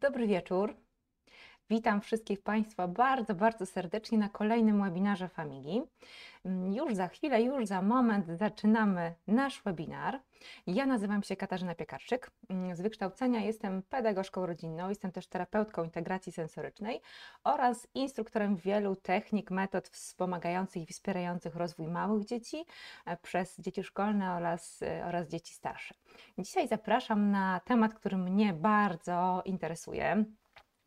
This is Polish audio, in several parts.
Dobry wieczór. Witam wszystkich Państwa bardzo, bardzo serdecznie na kolejnym webinarze Famigi. Mm, już za chwilę, już za moment zaczynamy nasz webinar. Ja nazywam się Katarzyna Piekarczyk. Mm, z wykształcenia jestem pedagogzką rodzinną, jestem też terapeutką integracji sensorycznej oraz instruktorem wielu technik, metod wspomagających i wspierających rozwój małych dzieci e, przez dzieci szkolne oraz, e, oraz dzieci starsze. Dzisiaj zapraszam na temat, który mnie bardzo interesuje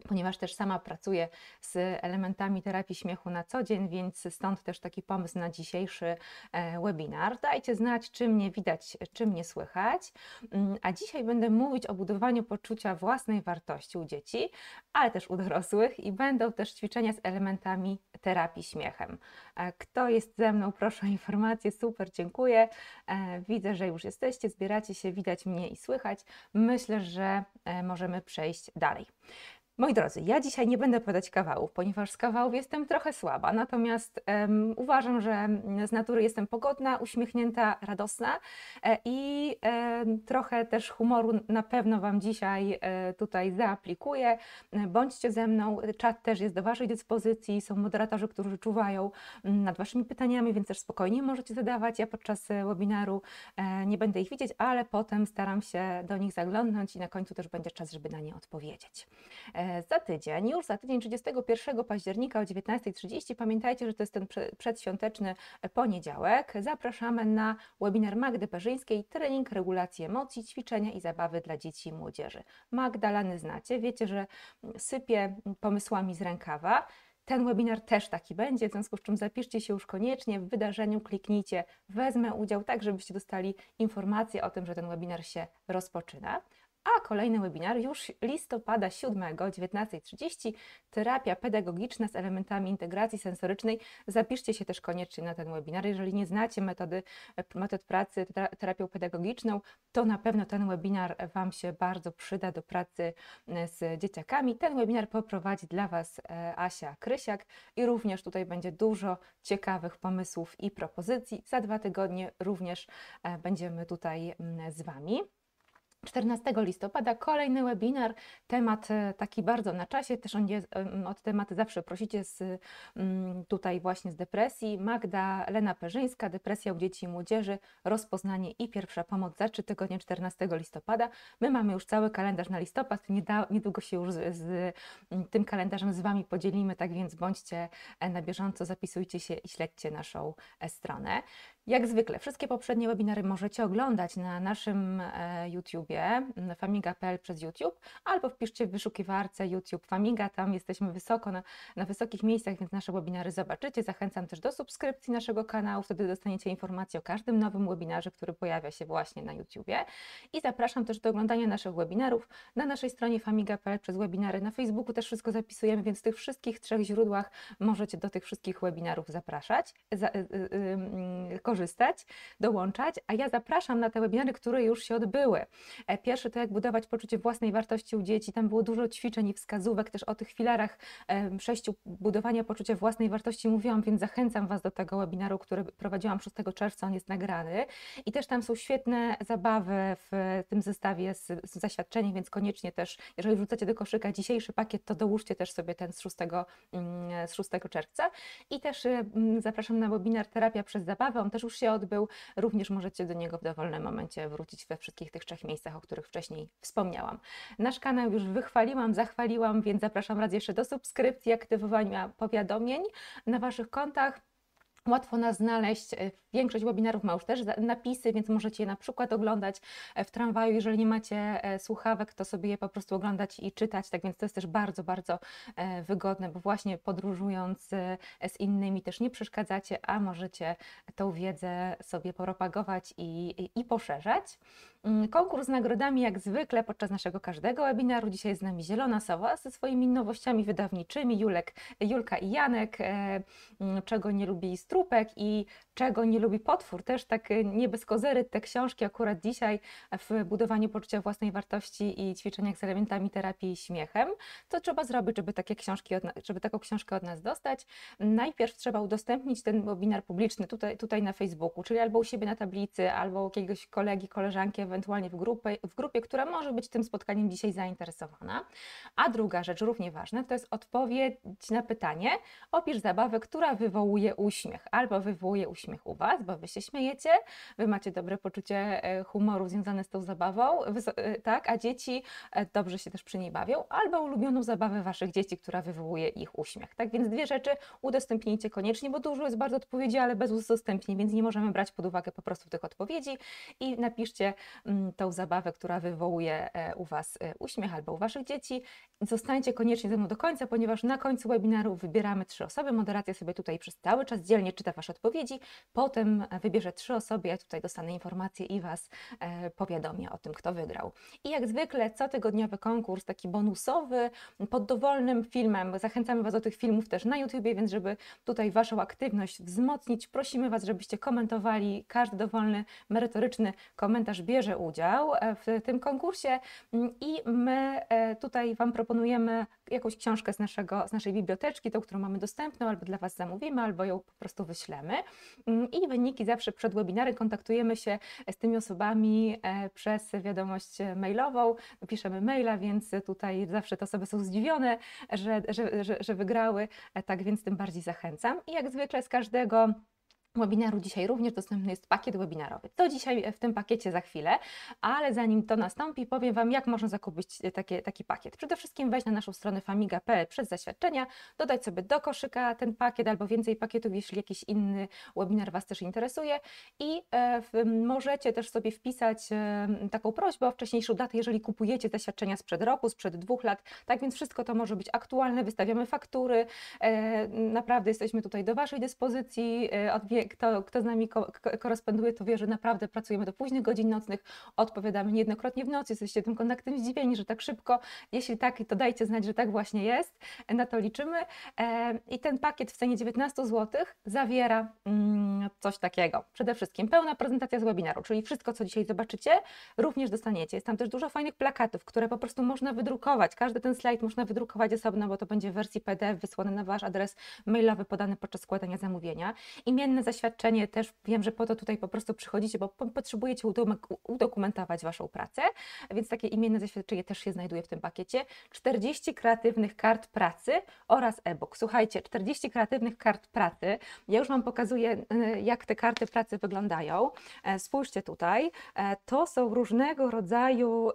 ponieważ też sama pracuję z elementami terapii śmiechu na co dzień, więc stąd też taki pomysł na dzisiejszy e, webinar. Dajcie znać, czym mnie widać, czym mnie słychać. Mm, a dzisiaj będę mówić o budowaniu poczucia własnej wartości u dzieci, ale też u dorosłych i będą też ćwiczenia z elementami terapii śmiechem. E, kto jest ze mną, proszę o informacje, super, dziękuję. E, widzę, że już jesteście, zbieracie się, widać mnie i słychać. Myślę, że możemy przejść dalej. Moi drodzy, ja dzisiaj nie będę podać kawałów, ponieważ z kawałów jestem trochę słaba, natomiast um, uważam, że z natury jestem pogodna, uśmiechnięta, radosna e, i trochę też humoru na pewno Wam dzisiaj e, tutaj zaaplikuję. Bądźcie ze mną, czat też jest do Waszej dyspozycji, są moderatorzy, którzy czuwają mm, nad Waszymi pytaniami, więc też spokojnie możecie zadawać. Ja podczas e, webinaru nie będę ich widzieć, ale potem staram się do nich zaglądnąć i na końcu też będzie czas, żeby na nie odpowiedzieć. E, za tydzień, już za tydzień 31 października o 19.30. Pamiętajcie, że to jest ten przedświąteczny e, poniedziałek. Zapraszamy na webinar Magdy Perzyńskiej, trening regulacji emocji, ćwiczenia i zabawy dla dzieci i młodzieży. Magdalany znacie, wiecie, że mm, sypie mm, pomysłami z rękawa. Ten webinar też taki będzie, w związku z czym zapiszcie się już koniecznie. W wydarzeniu kliknijcie, wezmę udział, tak żebyście dostali informację o tym, że ten webinar się rozpoczyna a kolejny webinar już listopada 7 19.30 terapia pedagogiczna z elementami integracji sensorycznej. Zapiszcie się też koniecznie na ten webinar. Jeżeli nie znacie metody, metod pracy terapią pedagogiczną, to na pewno ten webinar Wam się bardzo przyda do pracy e, z dzieciakami. Ten webinar poprowadzi dla Was e, Asia Krysiak i również tutaj będzie dużo ciekawych pomysłów i propozycji. Za dwa tygodnie również e, będziemy tutaj mm, z Wami. 14 listopada kolejny webinar, temat e, taki bardzo na czasie, też on jest, od tematy zawsze prosicie z, mm, tutaj właśnie z depresji. Magda Lena Perzyńska, depresja u dzieci i młodzieży, rozpoznanie i pierwsza pomoc za 3 tygodnie 14 listopada. My mamy już cały kalendarz na listopad, niedługo się już z, z tym kalendarzem z Wami podzielimy, tak więc bądźcie e, na bieżąco, zapisujcie się i śledźcie naszą e, stronę. Jak zwykle, wszystkie poprzednie webinary możecie oglądać na naszym e, YouTubie, mm, famiga.pl przez YouTube, albo wpiszcie w wyszukiwarce YouTube Famiga, tam jesteśmy wysoko, na, na, wysokich miejscach, więc nasze webinary zobaczycie. Zachęcam też do subskrypcji naszego kanału, wtedy dostaniecie informacje o każdym nowym webinarze, który pojawia się właśnie na YouTubie. I zapraszam też do oglądania naszych webinarów na naszej stronie famiga.pl przez webinary. Na Facebooku też wszystko zapisujemy, więc w tych wszystkich trzech źródłach możecie do tych wszystkich webinarów zapraszać. Za, y, y, y, mm, korzystać, dołączać, a ja zapraszam na te webinary, które już się odbyły. E, pierwszy to jak budować poczucie własnej wartości u dzieci. Tam było dużo ćwiczeń i wskazówek też o tych filarach sześciu e, budowania poczucia własnej wartości mówiłam, więc zachęcam Was do tego webinaru, który prowadziłam 6 czerwca, on jest nagrany. I też tam są świetne zabawy w tym zestawie z, z zaświadczeniem, więc koniecznie też, jeżeli wrzucacie do koszyka dzisiejszy pakiet, to dołóżcie też sobie ten z 6, mm, z 6 czerwca. I też e, zapraszam na webinar Terapia przez zabawę. On też też już się odbył, również możecie do niego w dowolnym momencie wrócić we wszystkich tych trzech miejscach, o których wcześniej wspomniałam. Nasz kanał już wychwaliłam, zachwaliłam, więc zapraszam raz jeszcze do subskrypcji, aktywowania powiadomień na Waszych kontach. Łatwo nas znaleźć. E, większość webinarów ma już też napisy, więc możecie je na przykład oglądać e, w tramwaju. Jeżeli nie macie e, słuchawek, to sobie je po prostu oglądać i czytać. Tak więc to jest też bardzo, bardzo wygodne, bo właśnie podróżując z innymi też nie przeszkadzacie, a możecie tą wiedzę sobie propagować i, i, i poszerzać. Mm, konkurs z nagrodami jak zwykle podczas naszego każdego webinaru. Dzisiaj jest z nami Zielona Sowa ze swoimi nowościami wydawniczymi. Julek, Julka i Janek, e, mm, czego nie lubi strupek i czego nie lubi potwór. Też tak e, nie bez kozery te książki akurat dzisiaj w budowaniu poczucia własnej wartości i ćwiczeniach z elementami terapii i śmiechem. To trzeba zrobić, żeby, takie książki od, żeby taką książkę od nas dostać. Najpierw trzeba udostępnić ten webinar publiczny tutaj, tutaj na Facebooku, czyli albo u siebie na tablicy, albo u jakiegoś kolegi, koleżanki ewentualnie w, grupie, w grupie, która może być tym spotkaniem dzisiaj zainteresowana. A druga rzecz, równie ważna, to jest odpowiedź na pytanie, opisz zabawę, która wywołuje uśmiech, albo wywołuje uśmiech u Was, bo Wy się śmiejecie, Wy macie dobre poczucie e, humoru związane z tą zabawą, e, tak, a dzieci e, dobrze się też przy niej bawią, albo ulubioną zabawę Waszych dzieci, która wywołuje ich uśmiech. Tak więc dwie rzeczy udostępnijcie koniecznie, bo dużo jest bardzo odpowiedzi, ale bez udostępnień, więc nie możemy brać pod uwagę po prostu tych odpowiedzi i napiszcie Mm, tą zabawę, która wywołuje e, u Was e, uśmiech albo u Waszych dzieci. Zostańcie koniecznie ze mną do końca, ponieważ na końcu webinaru wybieramy trzy osoby. Moderacja sobie tutaj przez cały czas dzielnie czyta Wasze odpowiedzi. Potem e, wybierze trzy osoby, ja tutaj dostanę informacje i Was powiadomię o tym, kto wygrał. I jak zwykle cotygodniowy konkurs, taki bonusowy, pod dowolnym filmem. Zachęcamy Was do tych filmów też na YouTubie, więc żeby tutaj Waszą aktywność wzmocnić, prosimy Was, żebyście komentowali. Każdy dowolny, merytoryczny komentarz bierze bierze udział e, w tym konkursie mm, i my e, tutaj Wam proponujemy jakąś książkę z, naszego, z naszej biblioteczki, tą, którą mamy dostępną, albo dla Was zamówimy, albo ją po prostu wyślemy. Mm, I wyniki zawsze przed webinarem kontaktujemy się z tymi osobami e, przez wiadomość mailową, piszemy maila, więc tutaj zawsze te osoby są zdziwione, że, że, że, że wygrały, tak więc tym bardziej zachęcam. I jak zwykle z każdego webinaru dzisiaj również dostępny jest pakiet webinarowy. To dzisiaj e, w tym pakiecie za chwilę, ale zanim to nastąpi, powiem Wam, jak można zakupić e, takie, taki pakiet. Przede wszystkim weź na naszą stronę famiga.pl przez zaświadczenia, dodać sobie do koszyka ten pakiet albo więcej pakietów, jeśli jakiś inny webinar Was też interesuje i e, możecie też sobie wpisać e, taką prośbę o wcześniejszą datę, jeżeli kupujecie zaświadczenia sprzed roku, sprzed dwóch lat. Tak więc wszystko to może być aktualne, wystawiamy faktury, e, naprawdę jesteśmy tutaj do Waszej dyspozycji, e, kto, kto z nami ko koresponduje, to wie, że naprawdę pracujemy do późnych godzin nocnych, odpowiadamy niejednokrotnie w nocy, jesteście tym kontaktem zdziwieni, że tak szybko, jeśli tak, to dajcie znać, że tak właśnie jest, e, na to liczymy. E, I ten pakiet w cenie 19 zł zawiera mm, coś takiego. Przede wszystkim pełna prezentacja z webinaru, czyli wszystko, co dzisiaj zobaczycie, również dostaniecie. Jest tam też dużo fajnych plakatów, które po prostu można wydrukować. Każdy ten slajd można wydrukować osobno, bo to będzie w wersji PDF wysłany na Wasz adres mailowy podany podczas składania zamówienia. Imienne zaś doświadczenie też wiem, że po to tutaj po prostu przychodzicie, bo potrzebujecie udokumentować Waszą pracę, więc takie imienne doświadczenie też się znajduje w tym pakiecie. 40 kreatywnych kart pracy oraz e-book. Słuchajcie, 40 kreatywnych kart pracy. Ja już Wam pokazuję, e, jak te karty pracy wyglądają. E, spójrzcie tutaj. E, to są różnego rodzaju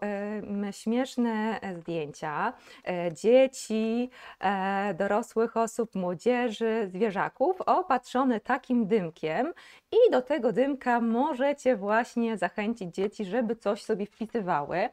śmieszne zdjęcia dzieci, dorosłych osób, młodzieży, zwierzaków, opatrzone takim dymem dymkiem i do tego dymka możecie właśnie zachęcić dzieci, żeby coś sobie wpisywały. E,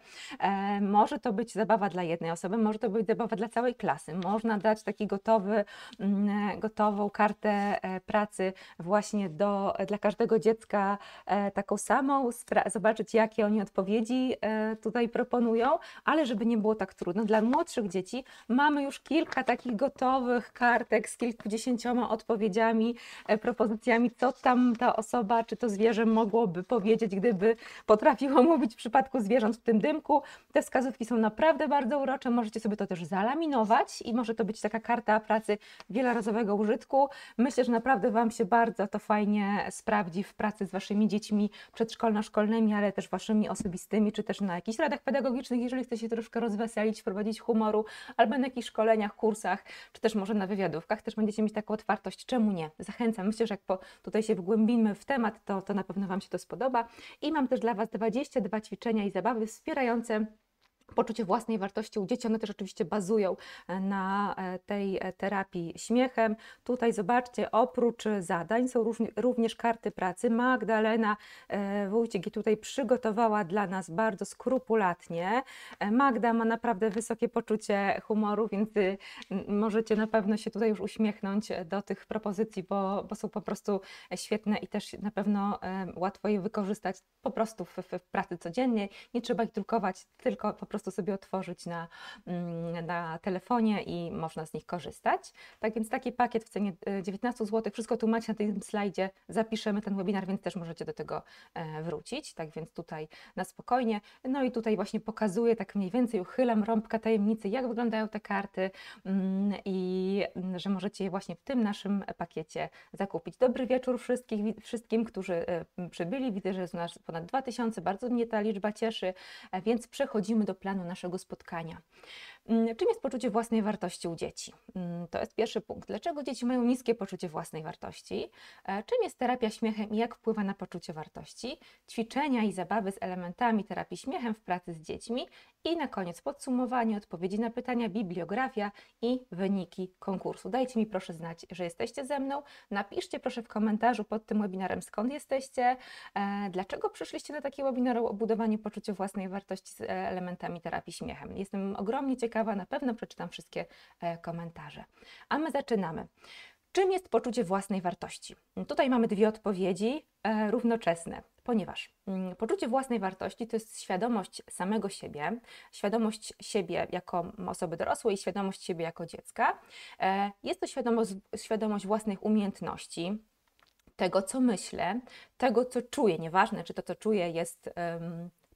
może to być zabawa dla jednej osoby, może to być zabawa dla całej klasy. Można dać taki gotowy, mm, e, gotową kartę e, pracy właśnie do, dla każdego dziecka e, taką samą, zobaczyć jakie oni odpowiedzi tutaj proponują, ale żeby nie było tak trudno. Dla młodszych dzieci mamy już kilka takich gotowych kartek z kilkudziesięcioma odpowiedziami, propozycjami co tam ta osoba czy to zwierzę mogłoby powiedzieć, gdyby potrafiło mówić w przypadku zwierząt w tym dymku. Te wskazówki są naprawdę bardzo urocze, możecie sobie to też zalaminować i może to być taka karta pracy wielorazowego użytku. Myślę, że naprawdę Wam się bardzo to fajnie sprawdzi w pracy z Waszymi dziećmi przedszkolno-szkolnymi, ale też Waszymi osobistymi, czy też na jakichś radach pedagogicznych, jeżeli chcecie się troszkę rozweselić, wprowadzić humoru, albo na jakichś szkoleniach, kursach, czy też może na wywiadówkach, też będziecie mieć taką otwartość, czemu nie? Zachęcam, myślę, że jak po tutaj się wgłębimy w temat, to, to na pewno Wam się to spodoba. I mam też dla Was 22 ćwiczenia i zabawy wspierające poczucie własnej wartości u dzieci. One też oczywiście bazują e, na e, tej e, terapii śmiechem. Tutaj zobaczcie, oprócz zadań są również karty pracy. Magdalena Wójcik tutaj przygotowała dla nas bardzo skrupulatnie. Magda ma naprawdę wysokie poczucie humoru, więc y, możecie na pewno się tutaj już uśmiechnąć do tych propozycji, bo, bo są po prostu świetne i też na pewno łatwo je wykorzystać po prostu w, w pracy codziennej. Nie trzeba ich drukować, tylko po prostu prostu sobie otworzyć na, mm, na telefonie i można z nich korzystać. Tak więc taki pakiet w cenie 19 e, zł, wszystko tu macie na tym slajdzie, zapiszemy ten webinar, więc też możecie do tego e, wrócić, tak więc tutaj na spokojnie. No i tutaj właśnie pokazuję, tak mniej więcej uchylam rąbka tajemnicy, jak wyglądają te karty mm, i mm, że możecie je właśnie w tym naszym pakiecie zakupić. Dobry wieczór wszystkich, wszystkim, którzy e, przybyli. Widzę, że jest nas ponad 2000, bardzo mnie ta liczba cieszy, więc przechodzimy do planu naszego spotkania. Mm, czym jest poczucie własnej wartości u dzieci? Mm, to jest pierwszy punkt. Dlaczego dzieci mają niskie poczucie własnej wartości? E, czym jest terapia śmiechem i jak wpływa na poczucie wartości? Ćwiczenia i zabawy z elementami terapii śmiechem w pracy z dziećmi. I na koniec podsumowanie, odpowiedzi na pytania, bibliografia i wyniki konkursu. Dajcie mi proszę znać, że jesteście ze mną. Napiszcie proszę w komentarzu pod tym webinarem, skąd jesteście, e, dlaczego przyszliście na taki webinar o budowaniu poczucia własnej wartości z e, elementami terapii śmiechem. Jestem ogromnie ciekawa, ciekawa, na pewno przeczytam wszystkie e, komentarze. A my zaczynamy. Czym jest poczucie własnej wartości? Tutaj mamy dwie odpowiedzi e, równoczesne, ponieważ mm, poczucie własnej wartości to jest świadomość samego siebie, świadomość siebie jako osoby dorosłej i świadomość siebie jako dziecka. E, jest to świadomość, świadomość własnych umiejętności, tego, co myślę, tego, co czuję. Nieważne, czy to, co czuję, jest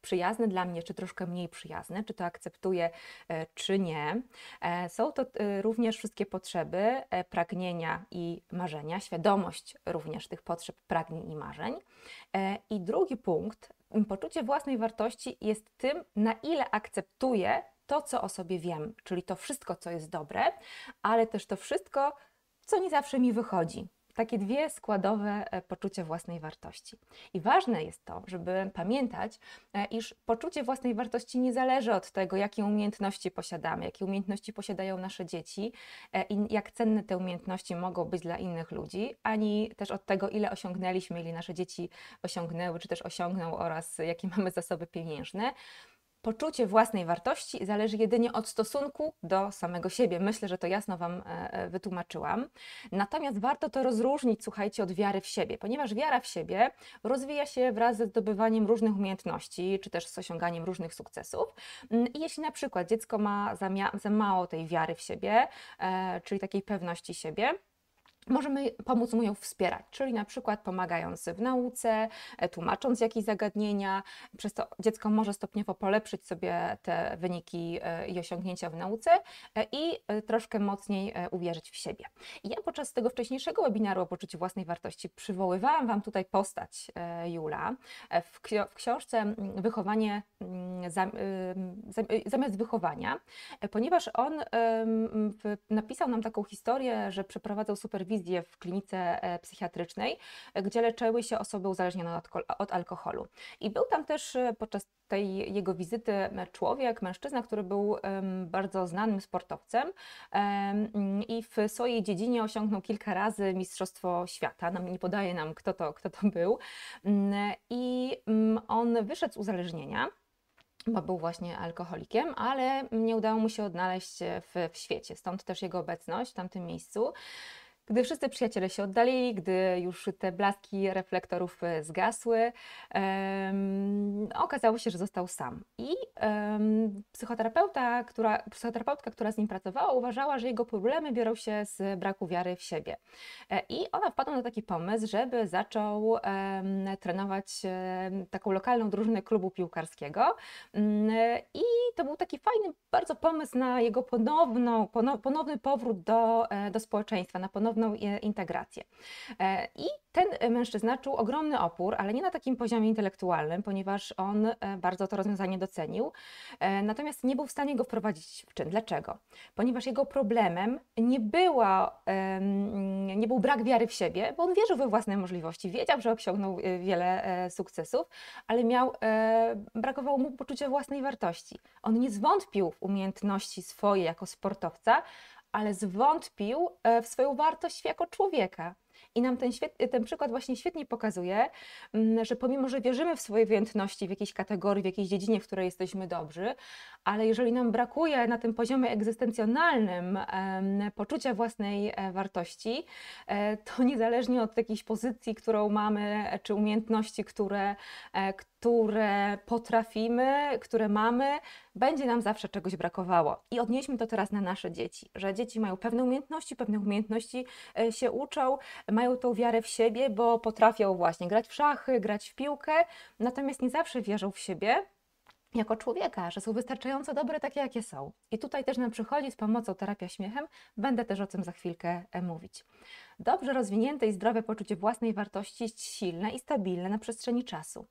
przyjazne dla mnie, czy troszkę mniej przyjazne, czy to akceptuję, e, czy nie. E, są to e, również wszystkie potrzeby, pragnienia i marzenia, świadomość również tych potrzeb, pragnień i marzeń. I drugi punkt, poczucie własnej wartości jest tym, na ile akceptuję to, co o sobie wiem, czyli to wszystko, co jest dobre, ale też to wszystko, co nie zawsze mi wychodzi, takie dwie składowe e, poczucie własnej wartości. I ważne jest to, żeby pamiętać, e, iż poczucie własnej wartości nie zależy od tego, jakie umiejętności posiadamy, jakie umiejętności posiadają nasze dzieci e, i jak cenne te umiejętności mogą być dla innych ludzi, ani też od tego, ile osiągnęliśmy, ile nasze dzieci osiągnęły, czy też osiągną oraz jakie mamy zasoby pieniężne poczucie własnej wartości zależy jedynie od stosunku do samego siebie. Myślę, że to jasno Wam e, e, wytłumaczyłam. Natomiast warto to rozróżnić, słuchajcie, od wiary w siebie, ponieważ wiara w siebie rozwija się wraz ze zdobywaniem różnych umiejętności, czy też z osiąganiem różnych sukcesów. Mm, I jeśli na przykład dziecko ma za, za mało tej wiary w siebie, e, czyli takiej pewności siebie, Możemy pomóc mu ją wspierać, czyli na przykład pomagając w nauce, e, tłumacząc jakieś zagadnienia, przez to dziecko może stopniowo polepszyć sobie te wyniki e, i osiągnięcia w nauce e, i troszkę mocniej uwierzyć w siebie. ja podczas tego wcześniejszego webinaru o poczuciu własnej wartości przywoływałam Wam tutaj postać Jula. W, książce Wychowanie zamiast wychowania, ponieważ on napisał nam taką historię, że przeprowadzał superwizję Gwizdzie w klinice e, psychiatrycznej, gdzie leczyły się osoby uzależnione od, alkoholu. I był tam też e, podczas tej jego wizyty człowiek, mężczyzna, który był bardzo znanym sportowcem i w swojej dziedzinie osiągnął kilka razy Mistrzostwo Świata. Nam no, nie podaje nam, kto to, kto to był. Mm, I mm, on wyszedł z uzależnienia bo był właśnie alkoholikiem, ale nie udało mu się odnaleźć e, w, w świecie, stąd też jego obecność w tamtym miejscu. Gdy wszyscy przyjaciele się oddalili, gdy już te blaski reflektorów e, zgasły, um, okazało się, że został sam. I um, psychoterapeuta, która, psychoterapeutka, która z nim pracowała, uważała, że jego problemy biorą się z braku wiary w siebie. E, I ona wpadła na taki pomysł, żeby zaczął um, trenować e, taką lokalną drużynę klubu piłkarskiego. Mm, I to był taki fajny bardzo pomysł na jego ponowną, ponowny powrót do, do społeczeństwa, na ponowną E, integrację. E, I ten e, mężczyzna czuł ogromny opór, ale nie na takim poziomie intelektualnym, ponieważ on bardzo to rozwiązanie docenił, natomiast nie był w stanie go wprowadzić w czyn. Dlaczego? Ponieważ jego problemem nie, była, nie był brak wiary w siebie, bo on wierzył we własne możliwości, wiedział, że osiągnął wiele sukcesów, ale miał, brakowało mu poczucia własnej wartości. On nie zwątpił w umiejętności swoje jako sportowca, ale zwątpił e, w swoją wartość jako człowieka. I nam ten, ten, przykład właśnie świetnie pokazuje, mm, że pomimo, że wierzymy w swoje umiejętności w jakiejś kategorii, w jakiejś dziedzinie, w której jesteśmy dobrzy, ale jeżeli nam brakuje na tym poziomie egzystencjonalnym poczucia własnej e, wartości, e, to niezależnie od jakiejś pozycji, którą mamy, czy umiejętności, które, które potrafimy, które mamy, będzie nam zawsze czegoś brakowało. I odnieśmy to teraz na nasze dzieci, że dzieci mają pewne umiejętności, pewne umiejętności e, się uczą, mają tą wiarę w siebie, bo potrafią właśnie grać w szachy, grać w piłkę, natomiast nie zawsze wierzą w siebie, jako człowieka, że są wystarczająco dobre takie, jakie są. I tutaj też nam przychodzi z pomocą terapia śmiechem, będę też o tym za chwilkę e, mówić. Dobrze rozwinięte i zdrowe poczucie własnej wartości jest silne i stabilne na przestrzeni czasu.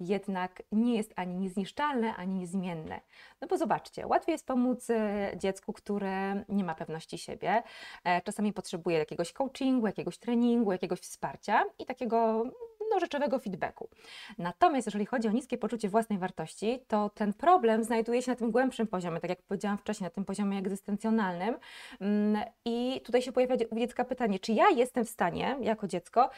Jednak nie jest ani niezniszczalne, ani niezmienne. No bo zobaczcie, łatwiej jest pomóc e, dziecku, które nie ma pewności siebie. E, czasami potrzebuje jakiegoś coachingu, jakiegoś treningu, jakiegoś wsparcia i takiego rzeczowego feedbacku. Natomiast jeżeli chodzi o niskie poczucie własnej wartości, to ten problem znajduje się na tym głębszym poziomie, tak jak powiedziałam wcześniej, na tym poziomie egzystencjonalnym. Mm, I tutaj się pojawia u dziecka pytanie, czy ja jestem w stanie jako dziecko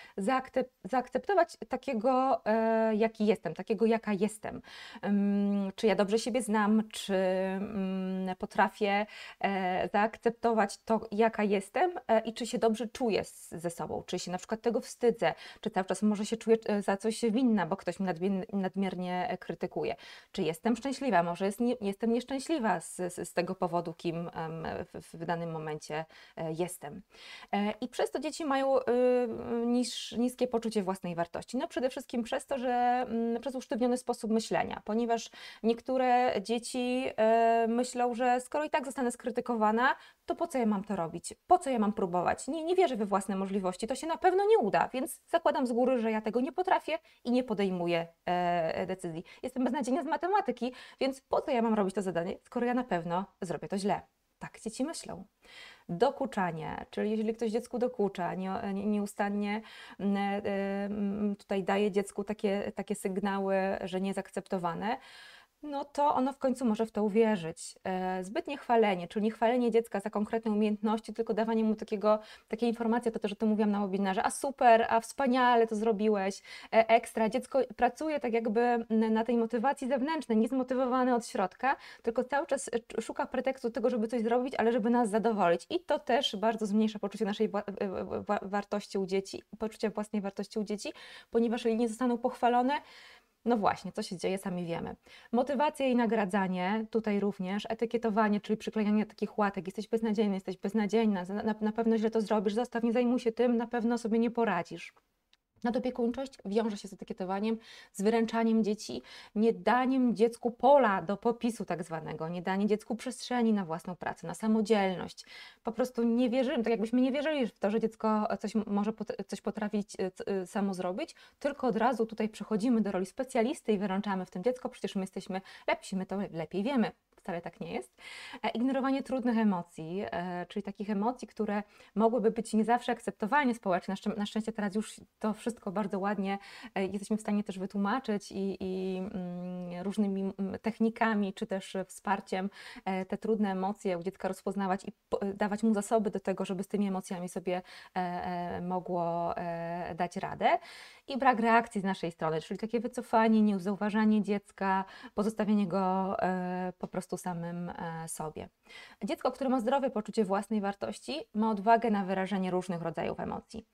zaakceptować takiego, e, jaki jestem, takiego, jaka jestem. Mm, czy ja dobrze siebie znam, czy mm, potrafię e, zaakceptować to, jaka jestem e, i czy się dobrze czuję ze sobą, czy się na przykład tego wstydzę, czy cały czas może się czuję czuję e, za coś winna, bo ktoś mnie nadmiernie e, krytykuje. Czy jestem szczęśliwa? Może jest nie, jestem nieszczęśliwa z, z, tego powodu, kim w, w danym momencie e, jestem. I przez to dzieci mają y, niż, niskie poczucie własnej wartości. No przede wszystkim przez to, że mm, przez usztywniony sposób myślenia, ponieważ niektóre dzieci myślą, że skoro i tak zostanę skrytykowana, to po co ja mam to robić? Po co ja mam próbować? Nie, nie wierzę we własne możliwości, to się na pewno nie uda, więc zakładam z góry, że ja tego nie potrafię i nie podejmuję e, e decyzji. Jestem beznadziejna z matematyki, więc po co ja mam robić to zadanie, skoro ja na pewno zrobię to źle? Tak dzieci myślą. Dokuczanie, czyli jeżeli ktoś dziecku dokucza, nie, nie, nieustannie mm, e, e, tutaj daje dziecku takie, takie sygnały, że nie jest akceptowane, no to ono w końcu może w to uwierzyć. E, Zbytnie chwalenie, czyli nie chwalenie dziecka za konkretne umiejętności, tylko dawanie mu takiego, takiej informacji, to też o tym mówiłam na webinarze, a super, a wspaniale to zrobiłeś, e, ekstra. Dziecko pracuje tak jakby na tej motywacji zewnętrznej, nie od środka, tylko cały czas e, szuka pretekstu tego, żeby coś zrobić, ale żeby nas zadowolić. I to też bardzo zmniejsza poczucie naszej wartości u dzieci, poczucie własnej wartości u dzieci, ponieważ jeżeli nie zostaną pochwalone, no właśnie, co się dzieje, sami wiemy. Motywacja i nagradzanie, tutaj również, etykietowanie, czyli przyklejanie takich łatek, jesteś beznadziejny, jesteś beznadziejna, na, na pewno źle to zrobisz, zostaw, nie zajmuj się tym, na pewno sobie nie poradzisz. Nadopiekuńczość wiąże się z etykietowaniem, z wyręczaniem dzieci, niedaniem dziecku pola do popisu tak zwanego, niedanie dziecku przestrzeni na własną pracę, na samodzielność. Po prostu nie wierzymy, tak jakbyśmy nie wierzyli w to, że dziecko coś może coś potrafić e, e, samo zrobić, tylko od razu tutaj przechodzimy do roli specjalisty i wyręczamy w tym dziecko, przecież my jesteśmy lepsi, my to lepiej wiemy wcale tak nie jest. E, ignorowanie trudnych emocji, e, czyli takich emocji, które mogłyby być nie zawsze akceptowalnie społecznie. Na szczęście teraz już to wszystko bardzo ładnie e, jesteśmy w stanie też wytłumaczyć i, i mm, różnymi mm, technikami, czy też wsparciem te trudne emocje u dziecka rozpoznawać i dawać mu zasoby do tego, żeby z tymi emocjami sobie mogło dać radę. I brak reakcji z naszej strony, czyli takie wycofanie, nieuzauważanie dziecka, pozostawienie go po prostu samym e, sobie. Dziecko, które ma zdrowe poczucie własnej wartości, ma odwagę na wyrażanie różnych rodzajów emocji.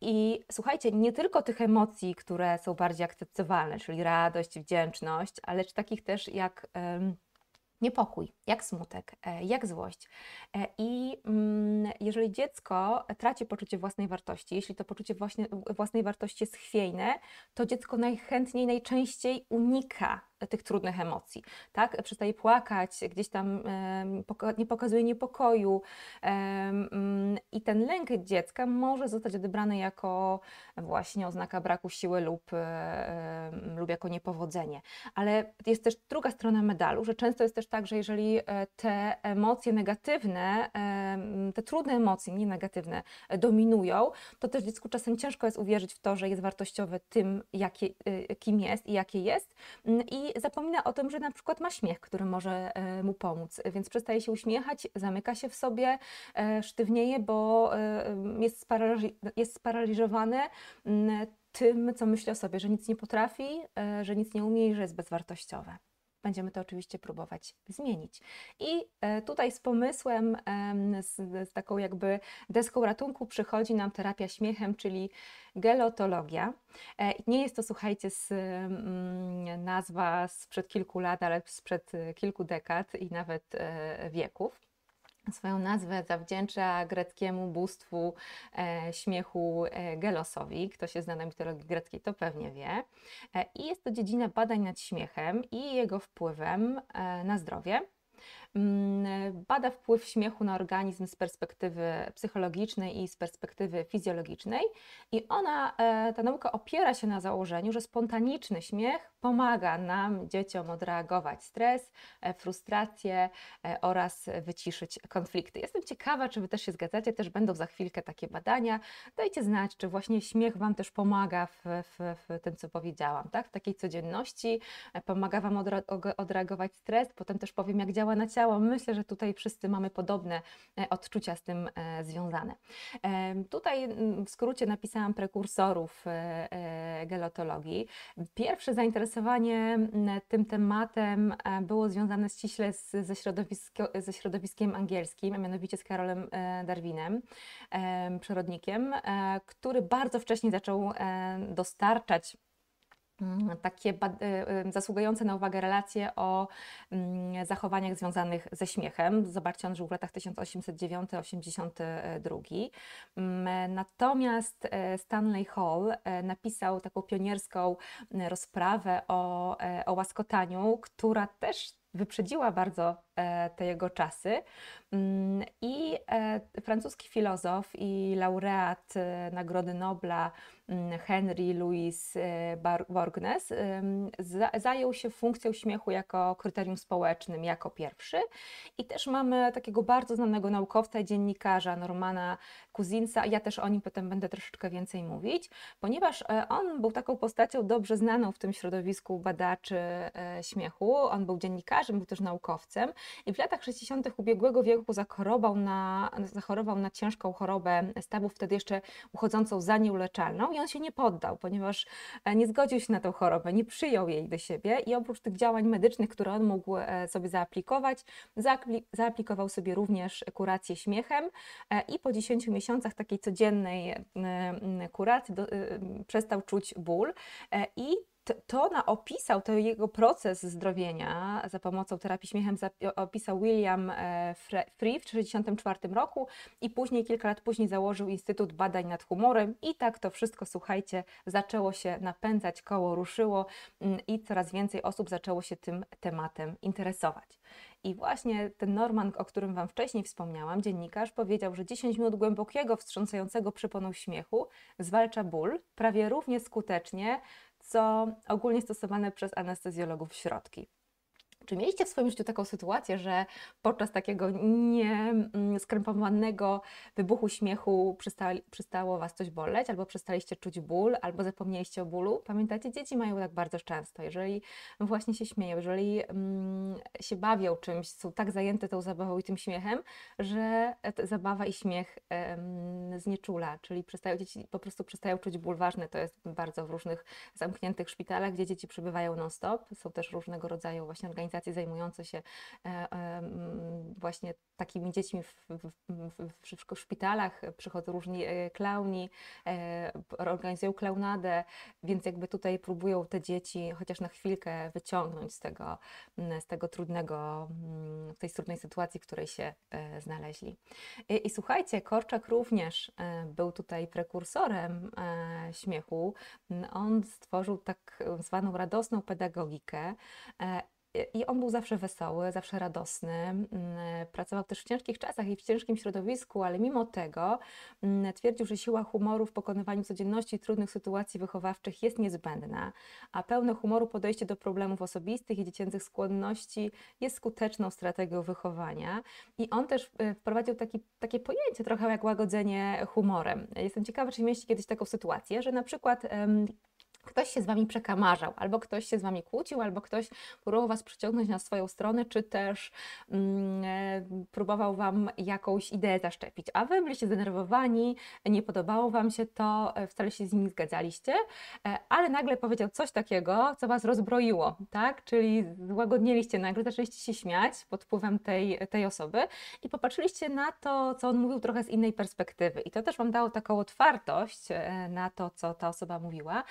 I słuchajcie, nie tylko tych emocji, które są bardziej akceptowalne, czyli radość, wdzięczność, ale takich też jak niepokój, jak smutek, e, jak złość. E, I mm, jeżeli dziecko traci poczucie własnej wartości, jeśli to poczucie własnej wartości jest chwiejne, to dziecko najchętniej, najczęściej unika tych trudnych emocji, tak? Przestaje płakać, gdzieś tam nie pokazuje niepokoju mm, i ten lęk dziecka może zostać odebrany jako właśnie oznaka braku siły lub, e, lub jako niepowodzenie. Ale jest też druga strona medalu, że często jest też tak, że jeżeli e, te emocje negatywne, te trudne emocje, nie negatywne, dominują, to też dziecku czasem ciężko jest uwierzyć w to, że jest wartościowe tym, jakie, e, kim jest i jakie jest mm, i i zapomina o tym, że na przykład ma śmiech, który może e, mu pomóc, więc przestaje się uśmiechać, zamyka się w sobie, e, sztywnieje, bo e, jest, sparaliż jest sparaliżowany mm, tym, co myśli o sobie, że nic nie potrafi, że nic nie umie i że jest bezwartościowe będziemy to oczywiście próbować zmienić. I e, tutaj z pomysłem, z, z taką jakby deską ratunku przychodzi nam terapia śmiechem, czyli gelotologia. E, nie jest to, słuchajcie, z, mm, nazwa sprzed kilku lat, ale sprzed e, kilku dekad i nawet wieków. Swoją nazwę zawdzięcza greckiemu bóstwu e, śmiechu e, Gelosowi. Kto się zna na mitologii greckiej, to pewnie wie. E, I jest to dziedzina badań nad śmiechem i jego wpływem e, na zdrowie. Mm, bada wpływ śmiechu na organizm z perspektywy psychologicznej i z perspektywy fizjologicznej, i ona, e, ta nauka opiera się na założeniu, że spontaniczny śmiech pomaga nam, dzieciom, odreagować stres, e, frustrację e, oraz wyciszyć konflikty. Jestem ciekawa, czy Wy też się zgadzacie, też będą za chwilkę takie badania. Dajcie znać, czy właśnie śmiech Wam też pomaga w, w, w tym, co powiedziałam, tak? w takiej codzienności, pomaga Wam odreagować stres, potem też powiem, jak działa na ciało powiedziałam, myślę, że tutaj wszyscy mamy podobne e, odczucia z tym e, związane. Tutaj w skrócie napisałam prekursorów e, gelotologii. Pierwsze zainteresowanie tym tematem było związane ściśle z, ze, ze środowiskiem angielskim, a mianowicie z Karolem Darwinem, przyrodnikiem, który bardzo wcześnie zaczął dostarczać Mm, takie y, y, zasługujące na uwagę relacje o mm, zachowaniach związanych ze śmiechem. Zobaczcie, on żył w latach 1809-82. Mm, natomiast e, Stanley Hall e, napisał taką pionierską rozprawę o, e, o łaskotaniu, która też wyprzedziła bardzo E, te jego czasy. Mm, I e, francuski filozof i laureat e, Nagrody Nobla mm, Henry Louis Borgnes zajął się funkcją śmiechu jako kryterium społecznym, jako pierwszy. I też mamy takiego bardzo znanego naukowca i dziennikarza Normana Kuzinsa. Ja też o nim potem będę troszeczkę więcej mówić, ponieważ on był taką postacią dobrze znaną w tym środowisku badaczy śmiechu. On był dziennikarzem, był też naukowcem i w latach 60. ubiegłego wieku zachorował na, zachorował na ciężką chorobę stawów, wtedy jeszcze uchodzącą za nieuleczalną i on się nie poddał, ponieważ e, nie zgodził się na tę chorobę, nie przyjął jej do siebie i oprócz tych działań medycznych, które on mógł e, sobie zaaplikować, zaaplikował sobie również kurację śmiechem e, i po 10 miesiącach takiej codziennej kuracji do, przestał czuć ból i to na opisał, to jego proces zdrowienia za pomocą terapii śmiechem opisał William e, Free w 1964 roku i później, kilka lat później założył Instytut Badań nad Humorem i tak to wszystko, słuchajcie, zaczęło się napędzać, koło ruszyło mm, i coraz więcej osób zaczęło się tym tematem interesować. I właśnie ten Norman, o którym Wam wcześniej wspomniałam, dziennikarz, powiedział, że 10 minut głębokiego, wstrząsającego przyponu śmiechu zwalcza ból prawie równie skutecznie co ogólnie stosowane przez anestezjologów środki. Czy mieliście w swoim życiu taką sytuację, że podczas takiego nieskrępowanego mm, wybuchu śmiechu przestało przystało Was coś boleć, albo przestaliście czuć ból, albo zapomnieliście o bólu? Pamiętacie, dzieci mają tak bardzo często. Jeżeli właśnie się śmieją, jeżeli mm, się bawią czymś, są tak zajęte tą zabawą i tym śmiechem, że e, zabawa i śmiech znieczula, czyli przestają, dzieci po prostu przestają czuć ból. Ważne to jest bardzo w różnych zamkniętych szpitalach, gdzie dzieci przebywają non-stop. Są też różnego rodzaju właśnie organizacje, organizacje zajmujące się e, e, właśnie takimi dziećmi w, w, w, w szpitalach, przychodzą różni e, klauni, organizują klaunadę, więc jakby tutaj próbują te dzieci chociaż na chwilkę wyciągnąć z tego, z tego trudnego, w tej trudnej sytuacji, w której się znaleźli. I, i słuchajcie, Korczak również był tutaj prekursorem śmiechu. On stworzył tak zwaną radosną pedagogikę i on był zawsze wesoły, zawsze radosny. Mm, pracował też w ciężkich czasach i w ciężkim środowisku, ale mimo tego mm, twierdził, że siła humoru w pokonywaniu codzienności i trudnych sytuacji wychowawczych jest niezbędna, a pełne humoru podejście do problemów osobistych i dziecięcych skłonności jest skuteczną strategią wychowania. I on też y, wprowadził taki, takie pojęcie trochę jak łagodzenie humorem. Jestem ciekawa, czy mieści kiedyś taką sytuację, że na przykład ktoś się z wami przekamarzał, albo ktoś się z wami kłócił, albo ktoś próbował was przyciągnąć na swoją stronę, czy też mm, e, próbował wam jakąś ideę zaszczepić, a wy byliście zdenerwowani, nie podobało wam się to, e, wcale się z nim zgadzaliście, e, ale nagle powiedział coś takiego, co was rozbroiło, tak? Czyli złagodniliście nagle, zaczęliście się śmiać pod wpływem tej, tej osoby i popatrzyliście na to, co on mówił trochę z innej perspektywy. I to też wam dało taką otwartość na to, co ta osoba mówiła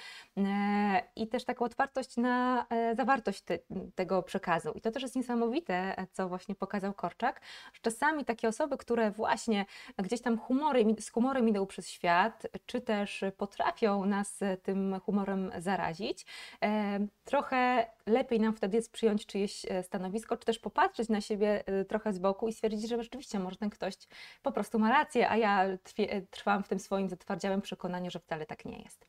E, i też taką otwartość na e, zawartość te, tego przekazu. I to też jest niesamowite, e, co właśnie pokazał Korczak, że czasami takie osoby, które właśnie gdzieś tam humory, z humorem idą przez świat, czy też potrafią nas tym humorem zarazić, trochę lepiej nam wtedy jest przyjąć czyjeś e, stanowisko, czy też popatrzeć na siebie e, trochę z boku i stwierdzić, że rzeczywiście może ten ktoś po prostu ma rację, a ja e, trwam w tym swoim zatwardziałym przekonaniu, że wcale tak nie jest.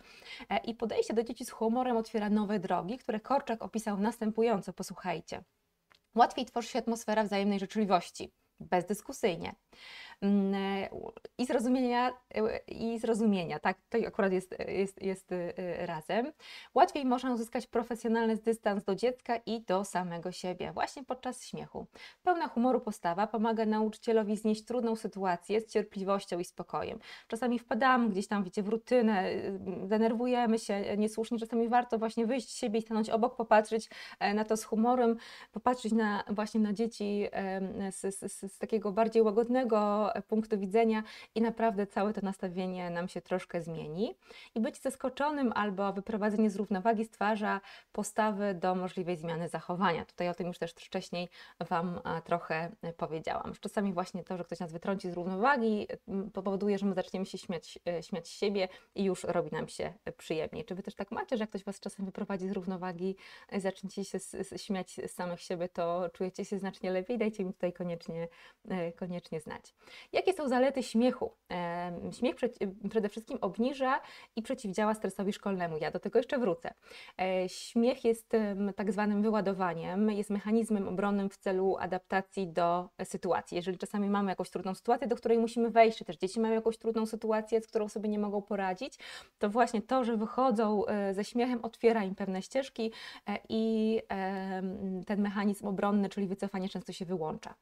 I podejście do dzieci z humorem otwiera nowe drogi, które Korczak opisał następująco, posłuchajcie. Łatwiej tworzy się atmosfera wzajemnej życzliwości, bezdyskusyjnie. Mm, e, i zrozumienia, e, i zrozumienia, tak, to akurat jest, e, jest, jest razem. Łatwiej można uzyskać profesjonalny dystans do dziecka i do samego siebie, właśnie podczas śmiechu. Pełna humoru postawa pomaga nauczycielowi znieść trudną sytuację z cierpliwością i spokojem. Czasami wpadamy gdzieś tam, wiecie, w rutynę, y, denerwujemy się niesłusznie, czasami warto właśnie wyjść z siebie i stanąć obok, popatrzeć na to z humorem, popatrzeć na, właśnie na dzieci z, z, z takiego bardziej łagodnego E, punktu widzenia i naprawdę całe to nastawienie nam się troszkę zmieni. I być zaskoczonym albo wyprowadzenie z równowagi stwarza postawy do możliwej zmiany zachowania. Tutaj o tym już też wcześniej Wam e, trochę e, powiedziałam. czasami właśnie to, że ktoś nas wytrąci z równowagi, powoduje, że my zaczniemy się śmiać, śmiać z siebie i już robi nam się przyjemniej. Czy Wy też tak macie, że jak ktoś Was czasem wyprowadzi z równowagi, zaczniecie się śmiać z samych siebie, to czujecie się znacznie lepiej? Dajcie mi tutaj koniecznie, koniecznie znać. Jakie są zalety śmiechu? E, śmiech przede wszystkim obniża i przeciwdziała stresowi szkolnemu. Ja do tego jeszcze wrócę. E, śmiech jest tak zwanym wyładowaniem, jest mechanizmem obronnym w celu adaptacji do sytuacji. Jeżeli czasami mamy jakąś trudną sytuację, do której musimy wejść, czy też dzieci mają jakąś trudną sytuację, z którą sobie nie mogą poradzić, to właśnie to, że wychodzą e, ze śmiechem, otwiera im pewne ścieżki i ten mechanizm obronny, czyli wycofanie, często się wyłącza.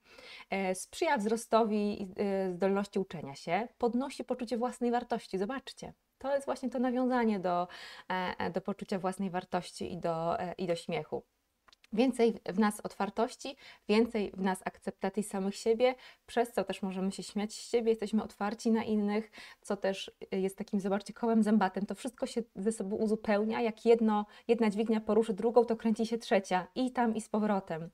Sprzyja wzrostowi Y, zdolności uczenia się, podnosi poczucie własnej wartości. Zobaczcie. To jest właśnie to nawiązanie do, e, e, do poczucia własnej wartości i do, e, i do śmiechu. Więcej w nas otwartości, więcej w nas akceptacji samych siebie, przez co też możemy się śmiać z siebie, jesteśmy otwarci na innych, co też y, jest takim, zobaczcie, kołem zębatym To wszystko się ze sobą uzupełnia. Jak jedno, jedna dźwignia poruszy drugą, to kręci się trzecia i tam i z powrotem.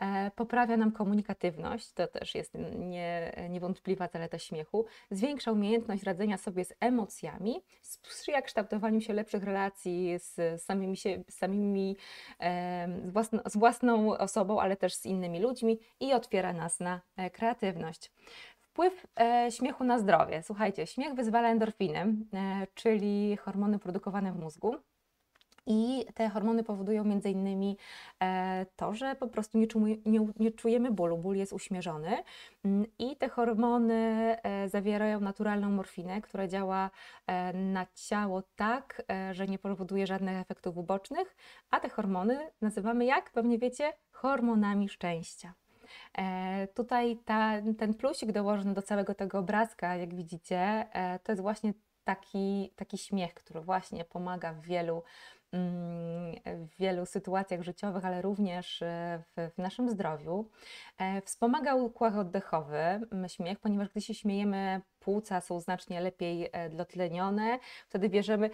E, poprawia nam komunikatywność, to też jest nie, niewątpliwa zaleta śmiechu, zwiększa umiejętność radzenia sobie z emocjami, sprzyja kształtowaniu się lepszych relacji z samymi, się, samymi e, z, z własną osobą, ale też z innymi ludźmi i otwiera nas na e, kreatywność. Wpływ e, śmiechu na zdrowie. Słuchajcie, śmiech wyzwala endorfinem, e, czyli hormony produkowane w mózgu. I te hormony powodują między innymi e, to, że po prostu nie, czujemy, nie, nie czujemy bólu, ból jest uśmierzony. Mm, I te hormony e, zawierają naturalną morfinę, która działa e, na ciało tak, że nie powoduje żadnych efektów ubocznych, a te hormony nazywamy jak? Pewnie wiecie, hormonami szczęścia. Tutaj ta, ten plusik dołożony do całego tego obrazka, jak widzicie, to jest właśnie taki, taki śmiech, który właśnie pomaga w wielu, mm, w wielu sytuacjach życiowych, ale również e, w, w naszym zdrowiu. E, wspomaga układ oddechowy, śmiech, ponieważ gdy się śmiejemy, płuca są znacznie lepiej e, dotlenione, wtedy bierzemy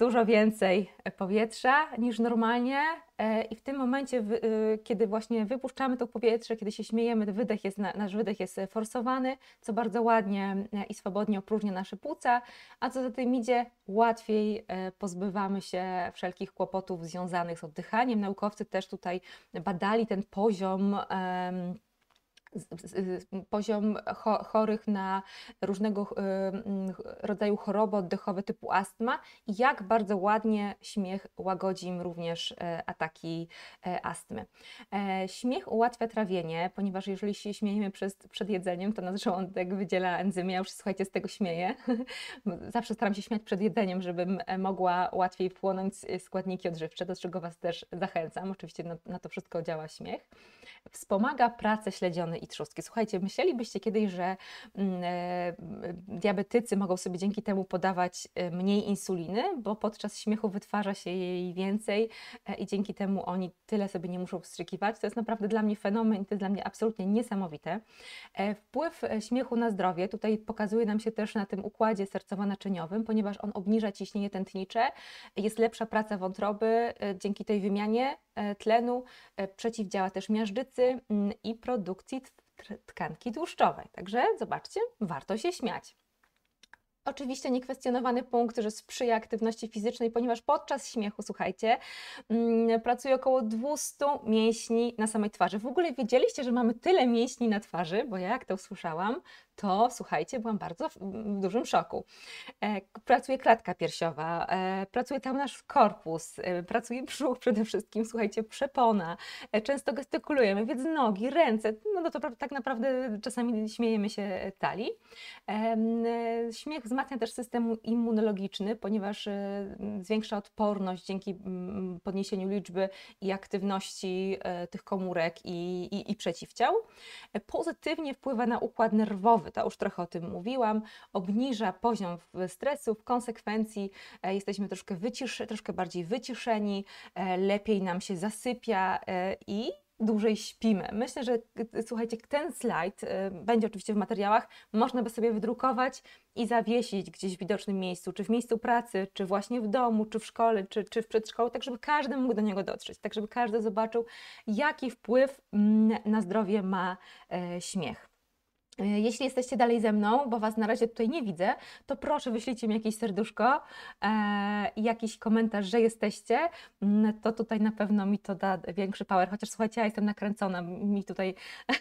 dużo więcej powietrza niż normalnie e, i w tym momencie, e, kiedy właśnie wypuszczamy to powietrze, kiedy się śmiejemy, wydech jest, nasz wydech jest forsowany, co bardzo ładnie e, i swobodnie opróżnia nasze płuca, a co za tym idzie, łatwiej pozbywamy się wszelkich kłopotów związanych z oddychaniem. Naukowcy też tutaj badali ten poziom poziom chorych na różnego y, mm, rodzaju choroby oddechowe typu astma i jak bardzo ładnie śmiech łagodzi im również e, ataki e, astmy. E, śmiech ułatwia trawienie, ponieważ jeżeli się śmiejemy przed jedzeniem, to nasz żołądek wydziela enzymy. Ja już słuchajcie, z tego śmieję. Zawsze staram się śmiać przed jedzeniem, żebym mogła łatwiej wchłonąć składniki odżywcze, do czego Was też zachęcam. Oczywiście na, na to wszystko działa śmiech. Wspomaga pracę śledziony i trzustki. Słuchajcie, myślelibyście kiedyś, że mm, e, diabetycy mogą sobie dzięki temu podawać e, mniej insuliny, bo podczas śmiechu wytwarza się jej więcej e, i dzięki temu oni tyle sobie nie muszą wstrzykiwać. To jest naprawdę dla mnie fenomen, to jest dla mnie absolutnie niesamowite. Wpływ śmiechu na zdrowie tutaj pokazuje nam się też na tym układzie sercowo-naczyniowym, ponieważ on obniża ciśnienie tętnicze, jest lepsza praca wątroby dzięki tej wymianie, E, tlenu, e, przeciwdziała też miażdżycy mm, i produkcji tkanki tłuszczowej. Także zobaczcie, warto się śmiać. Oczywiście niekwestionowany punkt, że sprzyja aktywności fizycznej, ponieważ podczas śmiechu, słuchajcie, mm, pracuje około 200 mięśni na samej twarzy. W ogóle wiedzieliście, że mamy tyle mięśni na twarzy, bo ja jak to usłyszałam, to słuchajcie, byłam bardzo w, w dużym szoku. E, pracuje klatka piersiowa, e, pracuje tam nasz korpus, e, pracuje brzuch przede wszystkim, słuchajcie, przepona. E, często gestykulujemy, więc nogi, ręce, no, no to tak naprawdę czasami śmiejemy się e, tali. E, śmiech wzmacnia też system immunologiczny, ponieważ zwiększa odporność dzięki podniesieniu liczby i aktywności tych komórek i, i, i przeciwciał. Pozytywnie wpływa na układ nerwowy, ta już trochę o tym mówiłam, obniża poziom stresu, w konsekwencji e, jesteśmy troszkę, wycisz, troszkę bardziej wyciszeni, e, lepiej nam się zasypia e, i dłużej śpimy. Myślę, że słuchajcie, ten slajd będzie oczywiście w materiałach, można by sobie wydrukować i zawiesić gdzieś w widocznym miejscu, czy w miejscu pracy, czy właśnie w domu, czy w szkole, czy, czy w przedszkolu, tak żeby każdy mógł do niego dotrzeć, tak żeby każdy zobaczył, jaki wpływ mm, na zdrowie ma śmiech. E, jeśli jesteście dalej ze mną, bo Was na razie tutaj nie widzę, to proszę wyślijcie mi jakieś serduszko, e, jakiś komentarz, że jesteście. Mm, to tutaj na pewno mi to da większy power, chociaż słuchajcie, ja jestem nakręcona, mi tutaj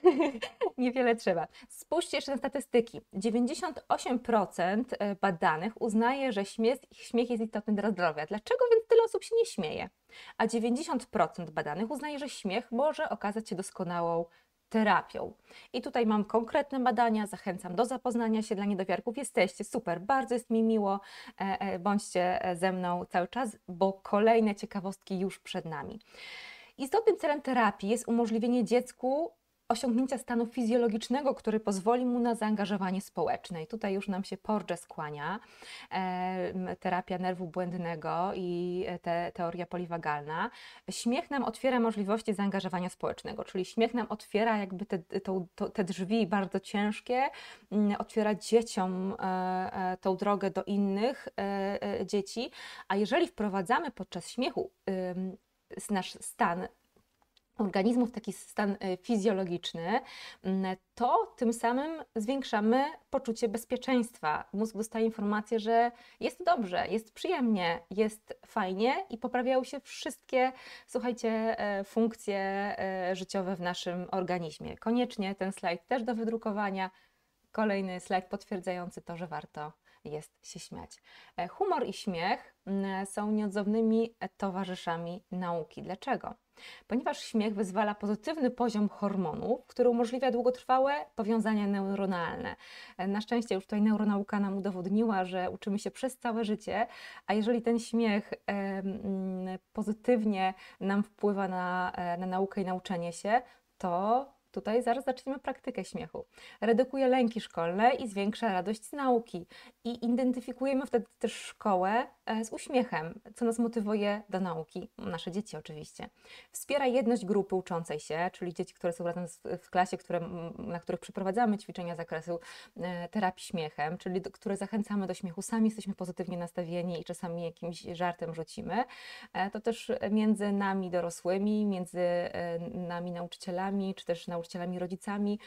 niewiele trzeba. Spójrzcie jeszcze na statystyki. 98% e, badanych uznaje, że śmiech, śmiech jest istotny dla zdrowia. Dlaczego więc tyle osób się nie śmieje? A 90% badanych uznaje, że śmiech może okazać się doskonałą terapią. I tutaj mam konkretne badania, zachęcam do zapoznania się. Dla niedowiarków jesteście super, bardzo jest mi miło. E, e, bądźcie e, ze mną cały czas, bo kolejne ciekawostki już przed nami. Istotnym celem terapii jest umożliwienie dziecku osiągnięcia stanu fizjologicznego, który pozwoli mu na zaangażowanie społeczne. I tutaj już nam się Porge skłania, e, terapia nerwu błędnego i e, te, teoria poliwagalna. Śmiech nam otwiera możliwości zaangażowania społecznego, czyli śmiech nam otwiera jakby te, to, to, te drzwi bardzo ciężkie, otwiera dzieciom e, e, tą drogę do innych e, e, dzieci, a jeżeli wprowadzamy podczas śmiechu nasz stan organizmu w taki stan y, fizjologiczny, mm, to tym samym zwiększamy poczucie bezpieczeństwa. Mózg dostaje informację, że jest dobrze, jest przyjemnie, jest fajnie i poprawiają się wszystkie, słuchajcie, e, funkcje e, życiowe w naszym organizmie. Koniecznie ten slajd też do wydrukowania. Kolejny slajd potwierdzający to, że warto jest się śmiać. E, humor i śmiech mm, są nieodzownymi towarzyszami nauki. Dlaczego? ponieważ śmiech wyzwala pozytywny poziom hormonów, który umożliwia długotrwałe powiązania neuronalne. Na szczęście już tutaj neuronauka nam udowodniła, że uczymy się przez całe życie, a jeżeli ten śmiech pozytywnie nam wpływa na, e, na naukę i nauczenie się, to Tutaj zaraz zaczniemy praktykę śmiechu. Redukuje lęki szkolne i zwiększa radość z nauki. I identyfikujemy wtedy też szkołę E, z uśmiechem, co nas motywuje do nauki, nasze dzieci oczywiście. Wspiera jedność grupy uczącej się, czyli dzieci, które są razem w klasie, które, na których przeprowadzamy ćwiczenia z zakresu e, terapii śmiechem, czyli do, które zachęcamy do śmiechu, sami jesteśmy pozytywnie nastawieni i czasami jakimś żartem rzucimy. E, to też między nami dorosłymi, między nami nauczycielami, czy też nauczycielami rodzicami,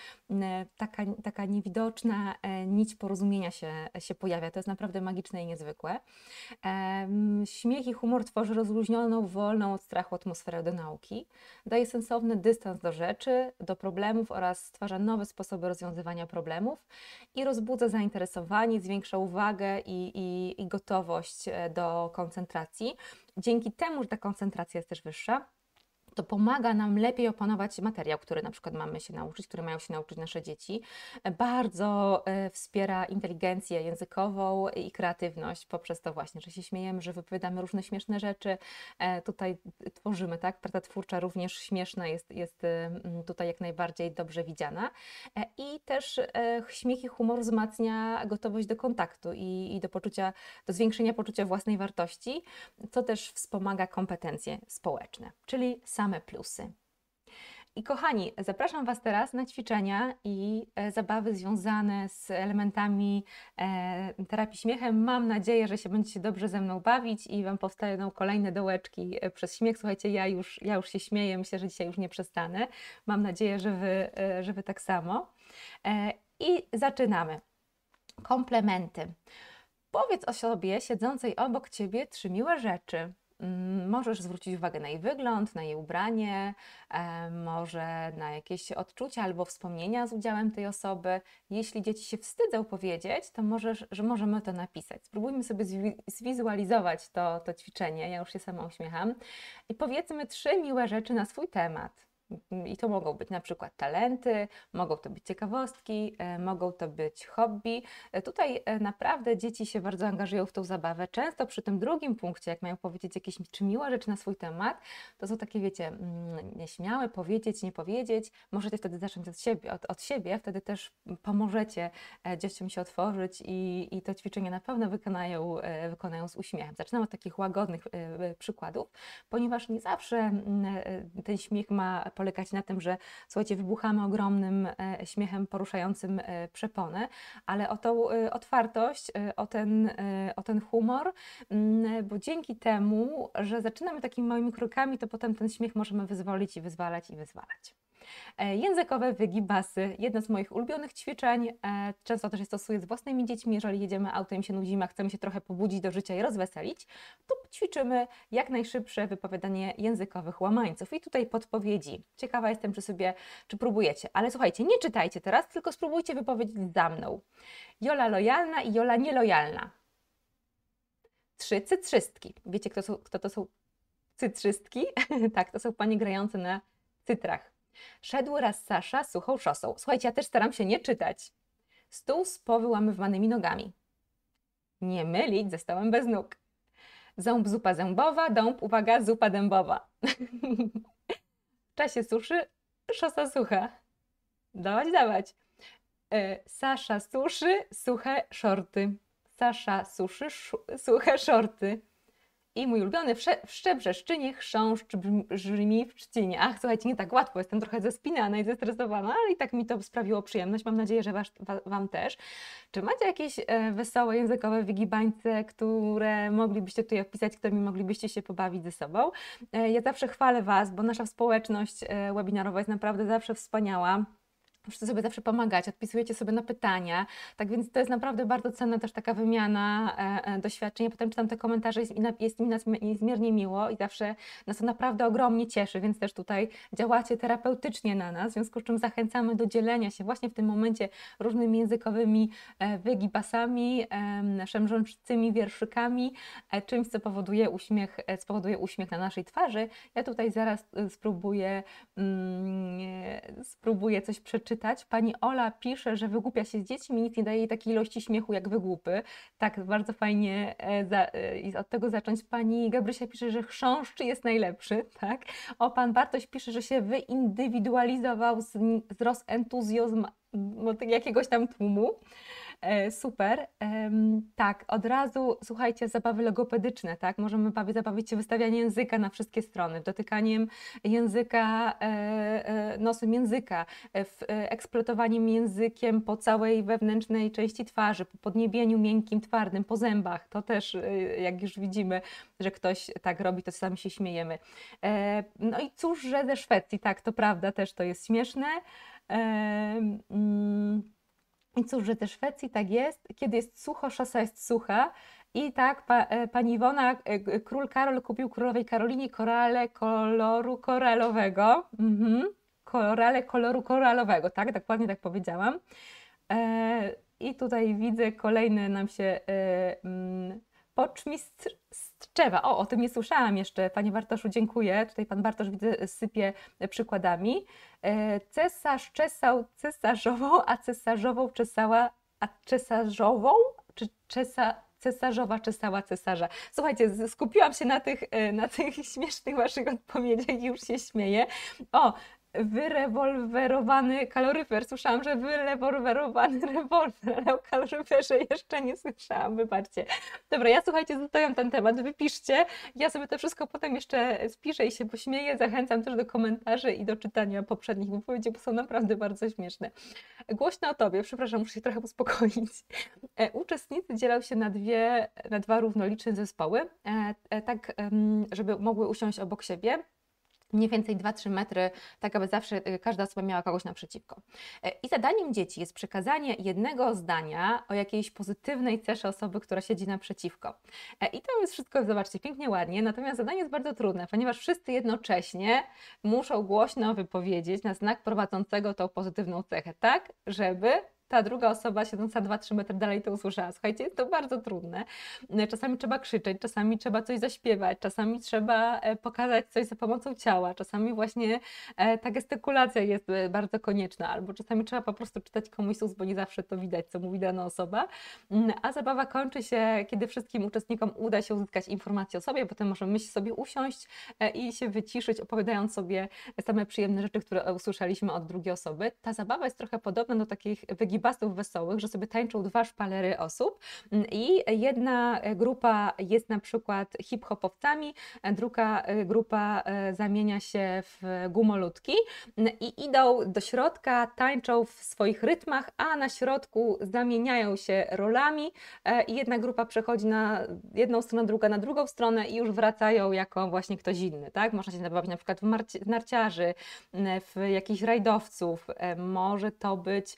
taka, taka niewidoczna nić porozumienia się, się pojawia. To jest naprawdę magiczne i niezwykłe. Śmiech i humor tworzy rozluźnioną, wolną od strachu atmosferę do nauki, daje sensowny dystans do rzeczy, do problemów oraz stwarza nowe sposoby rozwiązywania problemów i rozbudza zainteresowanie, zwiększa uwagę i, i, i gotowość e, do koncentracji. Dzięki temu, że ta koncentracja jest też wyższa, to pomaga nam lepiej opanować materiał, który na przykład mamy się nauczyć, który mają się nauczyć nasze dzieci. Bardzo e, wspiera inteligencję językową i kreatywność poprzez to właśnie, że się śmiejemy, że wypowiadamy różne śmieszne rzeczy. E, tutaj tworzymy, tak? Praca twórcza również śmieszna jest, jest y, tutaj jak najbardziej dobrze widziana. E, I też śmiech i humor wzmacnia gotowość do kontaktu i, i do poczucia, do zwiększenia poczucia własnej wartości, co też wspomaga kompetencje społeczne, czyli sam same plusy. I kochani, zapraszam Was teraz na ćwiczenia i e, zabawy związane z elementami e, terapii śmiechem. Mam nadzieję, że się będziecie dobrze ze mną bawić i Wam powstają kolejne dołeczki e, przez śmiech. Słuchajcie, ja już, ja już się śmieję, myślę, że dzisiaj już nie przestanę. Mam nadzieję, że Wy, że wy tak samo. I zaczynamy. Komplementy. Powiedz o sobie siedzącej obok Ciebie trzy miłe rzeczy. Mm, możesz zwrócić uwagę na jej wygląd, na jej ubranie, e, może na jakieś odczucia albo wspomnienia z udziałem tej osoby. Jeśli dzieci się wstydzą powiedzieć, to możesz, że możemy to napisać. Spróbujmy sobie zwizualizować to, to ćwiczenie. Ja już się sama uśmiecham. I powiedzmy trzy miłe rzeczy na swój temat. I to mogą być na przykład talenty, mogą to być ciekawostki, e, mogą to być hobby. E, tutaj e, naprawdę dzieci się bardzo angażują w tą zabawę. Często przy tym drugim punkcie, jak mają powiedzieć jakieś czy miła rzecz na swój temat, to są takie, wiecie, mm, nieśmiałe, powiedzieć, nie powiedzieć. Możecie wtedy zacząć od siebie, od, od siebie. wtedy też pomożecie dzieciom się otworzyć i, i to ćwiczenie na pewno wykonają, wykonają z uśmiechem. Zaczynam od takich łagodnych przykładów, ponieważ nie zawsze mm, ten śmiech ma polegać na tym, że słuchajcie, wybuchamy ogromnym e, śmiechem poruszającym e, przeponę, ale o tą e, otwartość, o ten, o ten humor, mm, bo dzięki temu, że zaczynamy takimi małymi krokami, to potem ten śmiech możemy wyzwolić i wyzwalać i wyzwalać. E, językowe wygibasy, jedno z moich ulubionych ćwiczeń. E, często też je stosuję z własnymi dziećmi, jeżeli jedziemy autem się nudzimy, a chcemy się trochę pobudzić do życia i rozweselić, to ćwiczymy jak najszybsze wypowiadanie językowych łamańców i tutaj podpowiedzi. Ciekawa jestem, czy sobie, czy próbujecie, ale słuchajcie, nie czytajcie teraz, tylko spróbujcie wypowiedzieć za mną. Jola lojalna i Jola nielojalna. Trzy cytrzystki. Wiecie, kto, są, kto to są cytrzystki? tak, to są panie grające na cytrach. Szedł raz Sasza suchą szosą. Słuchajcie, ja też staram się nie czytać. Stół z powyłamywanymi nogami. Nie mylić ze stołem bez nóg. Ząb zupa zębowa, dąb, uwaga, zupa dębowa. w czasie suszy szosa sucha. Dawać, dawać. E, Sasza suszy suche szorty. Sasza suszy suche szorty. I mój ulubiony wszczep brzeszczynie chrząszcz brzmi w czcinie. Ach, słuchajcie, nie tak łatwo, jestem trochę zespinana i zestresowana, ale i tak mi to sprawiło przyjemność. Mam nadzieję, że was, Wam też. Czy macie jakieś e, wesołe językowe wygibańce, które moglibyście tutaj opisać, którymi moglibyście się pobawić ze sobą? E, ja zawsze chwalę Was, bo nasza społeczność e, webinarowa jest naprawdę zawsze wspaniała. Muszę sobie zawsze pomagać, odpisujecie sobie na pytania. Tak więc to jest naprawdę bardzo cenna też taka wymiana e, e, doświadczeń. Ja potem czytam te komentarze, jest, jest mi niezmiernie miło i zawsze nas to naprawdę ogromnie cieszy, więc też tutaj działacie terapeutycznie na nas, w związku z czym zachęcamy do dzielenia się właśnie w tym momencie różnymi językowymi e, wygibasami, e, szemrzączycymi wierszykami, e, czymś, co powoduje uśmiech, spowoduje e, uśmiech na naszej twarzy. Ja tutaj zaraz spróbuję, mm, spróbuję coś przeczytać czytać. Pani Ola pisze, że wygłupia się z dziećmi, nic nie daje jej takiej ilości śmiechu jak wygłupy. Tak, bardzo fajnie e, za, e, od tego zacząć. Pani Gabrysia pisze, że chrząszczy jest najlepszy. Tak? O, pan Bartoś pisze, że się wyindywidualizował z, z no, tak jakiegoś tam tłumu. E, super. Tak, od razu słuchajcie, zabawy logopedyczne, tak? Możemy zabawić się wystawianiem języka na wszystkie strony, dotykaniem języka, e, e, nosem języka, eksploatowaniem językiem po całej wewnętrznej części twarzy, po podniebieniu miękkim, twardym, po zębach. To też, jak już widzimy, że ktoś tak robi, to sami się śmiejemy. No i cóż, że ze Szwecji, tak, to prawda, też to jest śmieszne. Um, i cóż, że też Szwecji tak jest, kiedy jest sucho, szosa jest sucha. I tak pa, e, pani Iwona, e, król Karol kupił królowej Karolinie korale koloru koralowego. Mhm. Korale koloru koralowego, tak? Dokładnie tak powiedziałam. E, I tutaj widzę, kolejny nam się mm, poczmistrz O, o tym nie słyszałam jeszcze. Panie Bartoszu, dziękuję. Tutaj pan Bartosz widzę sypie przykładami. E, cesarz czesał cesarzową, a cesarzową czesała, a cesarzową? Czy czesa, cesarzowa czesała cesarza. Słuchajcie, skupiłam się na tych, e, na tych śmiesznych waszych odpowiedziach i już się śmieję. O, wyrewolwerowany kaloryfer. Słyszałam, że wyrewolwerowany rewolwer, ale o kaloryferze jeszcze nie słyszałam, wybaczcie. Dobra, ja słuchajcie, zostawiam ten temat, wypiszcie. Ja sobie to wszystko potem jeszcze spiszę i się pośmieję. Zachęcam też do komentarzy i do czytania poprzednich wypowiedzi, bo są naprawdę bardzo śmieszne. Głośno o tobie, przepraszam, muszę się trochę uspokoić. E, uczestnicy dzielał się na, dwie, na dwa równoliczne zespoły, e, e, tak żeby mogły usiąść obok siebie mniej więcej 2-3 metry, tak aby zawsze y, każda osoba miała kogoś naprzeciwko. E, I zadaniem dzieci jest przekazanie jednego zdania o jakiejś pozytywnej cesze osoby, która siedzi naprzeciwko. E, I to jest wszystko, zobaczcie, pięknie, ładnie, natomiast zadanie jest bardzo trudne, ponieważ wszyscy jednocześnie muszą głośno wypowiedzieć na znak prowadzącego tą pozytywną cechę, tak, żeby ta druga osoba siedząca 2-3 metry dalej to usłyszała. Słuchajcie, jest to bardzo trudne. E, czasami trzeba krzyczeć, czasami trzeba coś zaśpiewać, czasami trzeba e, pokazać coś za pomocą ciała, czasami właśnie e, ta gestykulacja jest bardzo konieczna, albo czasami trzeba po prostu czytać komuś ust, bo nie zawsze to widać, co mówi dana osoba. Mm, a zabawa kończy się, kiedy wszystkim uczestnikom uda się uzyskać informacje o sobie, potem możemy sobie usiąść i się wyciszyć, opowiadając sobie same przyjemne rzeczy, które usłyszeliśmy od drugiej osoby. Ta zabawa jest trochę podobna do takich wygibanych basów wesołych, że sobie tańczą dwa szpalery osób mm, i jedna e, grupa jest na przykład hip-hopowcami, e, druga e, grupa zamienia się w gumolutki mm, i idą do środka, tańczą w swoich rytmach, a na środku zamieniają się rolami i jedna grupa przechodzi na jedną stronę, druga na drugą stronę i już wracają jako właśnie ktoś inny, tak? Można się zabawić na przykład w, w narciarzy, mm, w jakichś rajdowców, może to być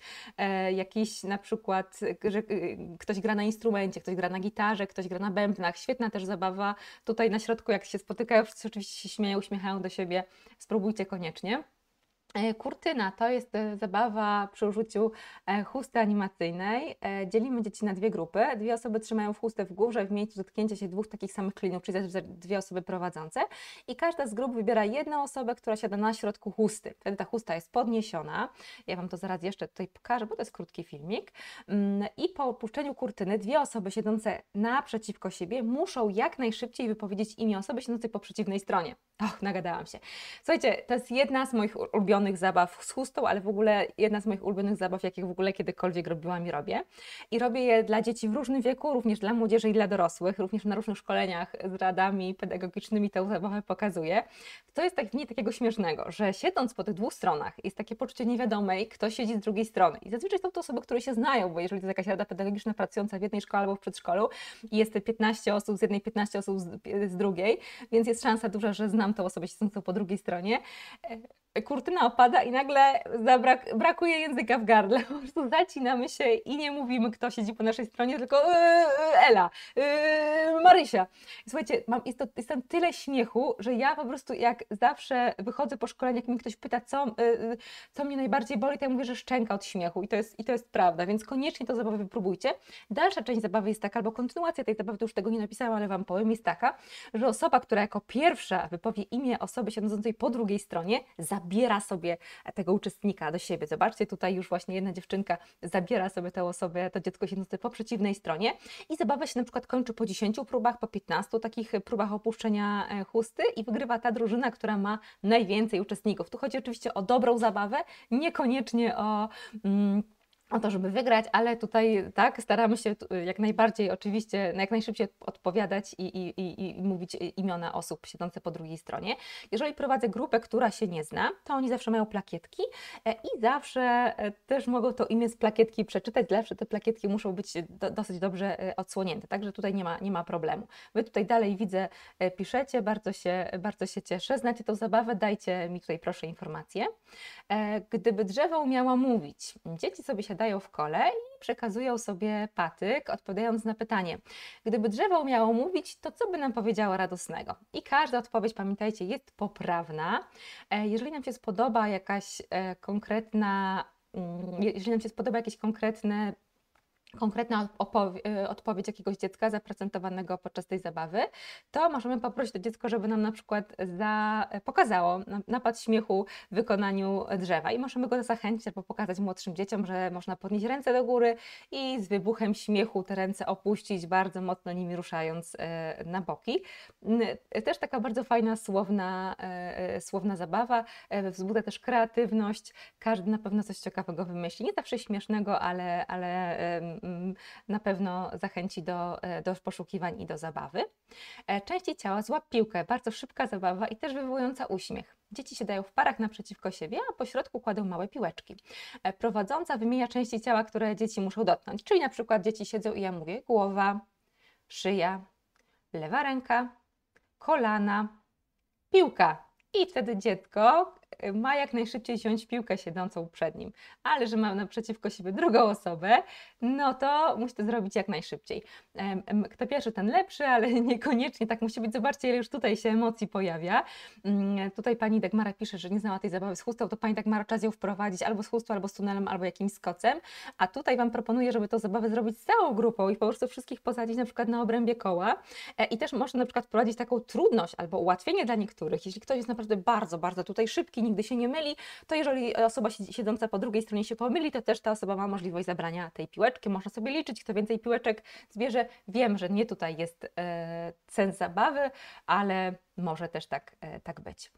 jakiś na przykład, że y, ktoś gra na instrumencie, ktoś gra na gitarze, ktoś gra na bębnach. Świetna też zabawa. Tutaj na środku, jak się spotykają, wszyscy oczywiście się śmieją, uśmiechają do siebie. Spróbujcie koniecznie. E, kurtyna to jest e, zabawa przy użyciu e, chusty animacyjnej. Dzielimy dzieci na dwie grupy. Dwie osoby trzymają w chustę w górze w miejscu dotknięcia się dwóch takich samych klinów, czyli też dwie osoby prowadzące. I każda z grup wybiera jedną osobę, która siada na środku chusty. Wtedy ta chusta jest podniesiona. Ja Wam to zaraz jeszcze tutaj pokażę, bo to jest krótki filmik. Mm, I po opuszczeniu kurtyny dwie osoby siedzące naprzeciwko siebie muszą jak najszybciej wypowiedzieć imię osoby siedzącej po przeciwnej stronie. Och, nagadałam się. Słuchajcie, to jest jedna z moich ulubionych ulubionych zabaw z chustą, ale w ogóle jedna z moich ulubionych zabaw, jakich w ogóle kiedykolwiek robiłam i robię. I robię je dla dzieci w różnym wieku, również dla młodzieży i dla dorosłych, również na różnych szkoleniach z radami pedagogicznymi tę zabawę pokazuję. To jest tak w niej takiego śmiesznego, że siedząc po tych dwóch stronach jest takie poczucie niewiadomej, kto siedzi z drugiej strony. I zazwyczaj są to osoby, które się znają, bo jeżeli to jest jakaś rada pedagogiczna pracująca w jednej szkole albo w przedszkolu i jest 15 osób z jednej, 15 osób z, z drugiej, więc jest szansa duża, że znam tą osobę siedzącą po drugiej stronie kurtyna opada i nagle zabrak, brakuje języka w gardle. Po prostu zacinamy się i nie mówimy, kto siedzi po naszej stronie, tylko yy, yy Ela, yy, Marysia. słuchajcie, mam, jest, to, jest tam tyle śmiechu, że ja po prostu jak zawsze wychodzę po szkoleniu, jak mi ktoś pyta, co, yy, co mnie najbardziej boli, to ja mówię, że szczęka od śmiechu i to jest, i to jest prawda, więc koniecznie to zabawy wypróbujcie. Dalsza część zabawy jest taka, albo kontynuacja tej zabawy, to już tego nie napisałam, ale Wam powiem, jest taka, że osoba, która jako pierwsza wypowie imię osoby siedzącej po drugiej stronie, zabiera sobie tego uczestnika do siebie. Zobaczcie, tutaj już właśnie jedna dziewczynka zabiera sobie tę osobę, to dziecko siedzące po przeciwnej stronie i zabawa się na przykład kończy po 10 próbach, po 15 takich próbach opuszczenia e, chusty i wygrywa ta drużyna, która ma najwięcej uczestników. Tu chodzi oczywiście o dobrą zabawę, niekoniecznie o... Mm, o to, żeby wygrać, ale tutaj tak, staramy się jak najbardziej oczywiście, no, jak najszybciej odpowiadać i, i, i, mówić imiona osób siedzących po drugiej stronie. Jeżeli prowadzę grupę, która się nie zna, to oni zawsze mają plakietki e, i zawsze e, też mogą to imię z plakietki przeczytać, zawsze te plakietki muszą być do, dosyć dobrze e, odsłonięte, także tutaj nie ma, nie ma problemu. Wy tutaj dalej widzę, piszecie, bardzo się, bardzo się cieszę, znacie tą zabawę, dajcie mi tutaj proszę informacje. E, gdyby drzewo umiało mówić, dzieci sobie siadają w kole i przekazują sobie patyk, odpowiadając na pytanie: Gdyby drzewo umiało mówić, to co by nam powiedziało radosnego? I każda odpowiedź, pamiętajcie, jest poprawna. E, jeżeli nam się spodoba jakaś e, konkretna mm, jeżeli nam się spodoba jakieś konkretne konkretna y, odpowiedź jakiegoś dziecka zaprezentowanego podczas tej zabawy, to możemy poprosić to dziecko, żeby nam na przykład za, e, pokazało napad śmiechu w wykonaniu drzewa i możemy go zachęcić albo pokazać młodszym dzieciom, że można podnieść ręce do góry i z wybuchem śmiechu te ręce opuścić, bardzo mocno nimi ruszając e, na boki. E, też taka bardzo fajna, słowna, słowna zabawa, wzbudza też kreatywność, każdy na pewno coś ciekawego wymyśli, nie zawsze śmiesznego, ale, ale Mm, na pewno zachęci do, e, do poszukiwań i do zabawy. E, części ciała złap piłkę, bardzo szybka zabawa i też wywołująca uśmiech. Dzieci siadają w parach naprzeciwko siebie, a po środku kładą małe piłeczki. E, prowadząca wymienia części ciała, które dzieci muszą dotknąć, czyli na przykład dzieci siedzą i ja mówię głowa, szyja, lewa ręka, kolana, piłka. I wtedy dziecko ma jak najszybciej wziąć piłkę siedzącą przed nim, ale że mam naprzeciwko siebie drugą osobę, no to musi to zrobić jak najszybciej. Kto pierwszy, ten lepszy, ale niekoniecznie tak musi być. Zobaczcie, ile już tutaj się emocji pojawia. Mm, tutaj pani Dagmara pisze, że nie znała tej zabawy z chustą, to pani Dagmara czas ją wprowadzić albo z chustą, albo z tunelem, albo jakimś skocem, a tutaj Wam proponuję, żeby to zabawę zrobić z całą grupą i po prostu wszystkich posadzić na przykład na obrębie koła e, i też można na przykład wprowadzić taką trudność albo ułatwienie dla niektórych, jeśli ktoś jest naprawdę bardzo, bardzo tutaj szybki, nigdy się nie myli, to jeżeli osoba siedząca po drugiej stronie się pomyli, to też ta osoba ma możliwość zabrania tej piłeczki. Można sobie liczyć, kto więcej piłeczek zbierze. Wiem, że nie tutaj jest e, sens zabawy, ale może też tak, e, tak być.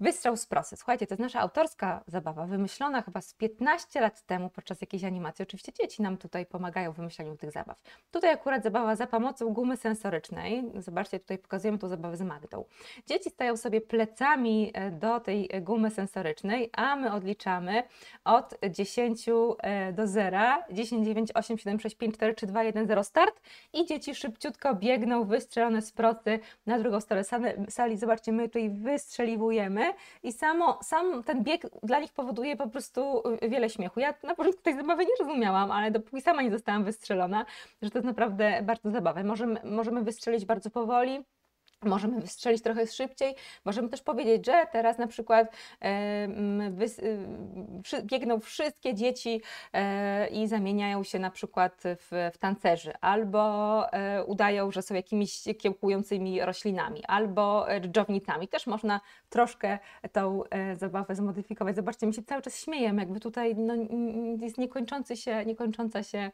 Wystrzał z prosy. Słuchajcie, to jest nasza autorska zabawa, wymyślona chyba z 15 lat temu podczas jakiejś animacji. Oczywiście dzieci nam tutaj pomagają w wymyślaniu tych zabaw. Tutaj akurat zabawa za pomocą gumy sensorycznej. Zobaczcie, tutaj pokazujemy tą zabawę z Magdą. Dzieci stają sobie plecami e, do tej gumy sensorycznej, a my odliczamy od 10 e, do 0. 10, 9, 8, 7, 6, 5, 4, 3, 2, 1, 0 start i dzieci szybciutko biegną wystrzelone z prosy na drugą stronę sali. Zobaczcie, my tutaj wystrzeliwujemy i samo, sam ten bieg dla nich powoduje po prostu y, wiele śmiechu. Ja na początku tej zabawy nie rozumiałam, ale dopóki sama nie zostałam wystrzelona, że to jest naprawdę bardzo zabawne. Możemy, możemy wystrzelić bardzo powoli, Możemy wystrzelić trochę szybciej, możemy też powiedzieć, że teraz na przykład y, biegną wszystkie dzieci e, i zamieniają się na przykład w, w tancerzy, albo e, udają, że są jakimiś kiełkującymi roślinami, albo dżownicami. Też można troszkę tą e, zabawę zmodyfikować. Zobaczcie, my się cały czas śmiejemy, jakby tutaj no, jest niekończący się, niekończąca się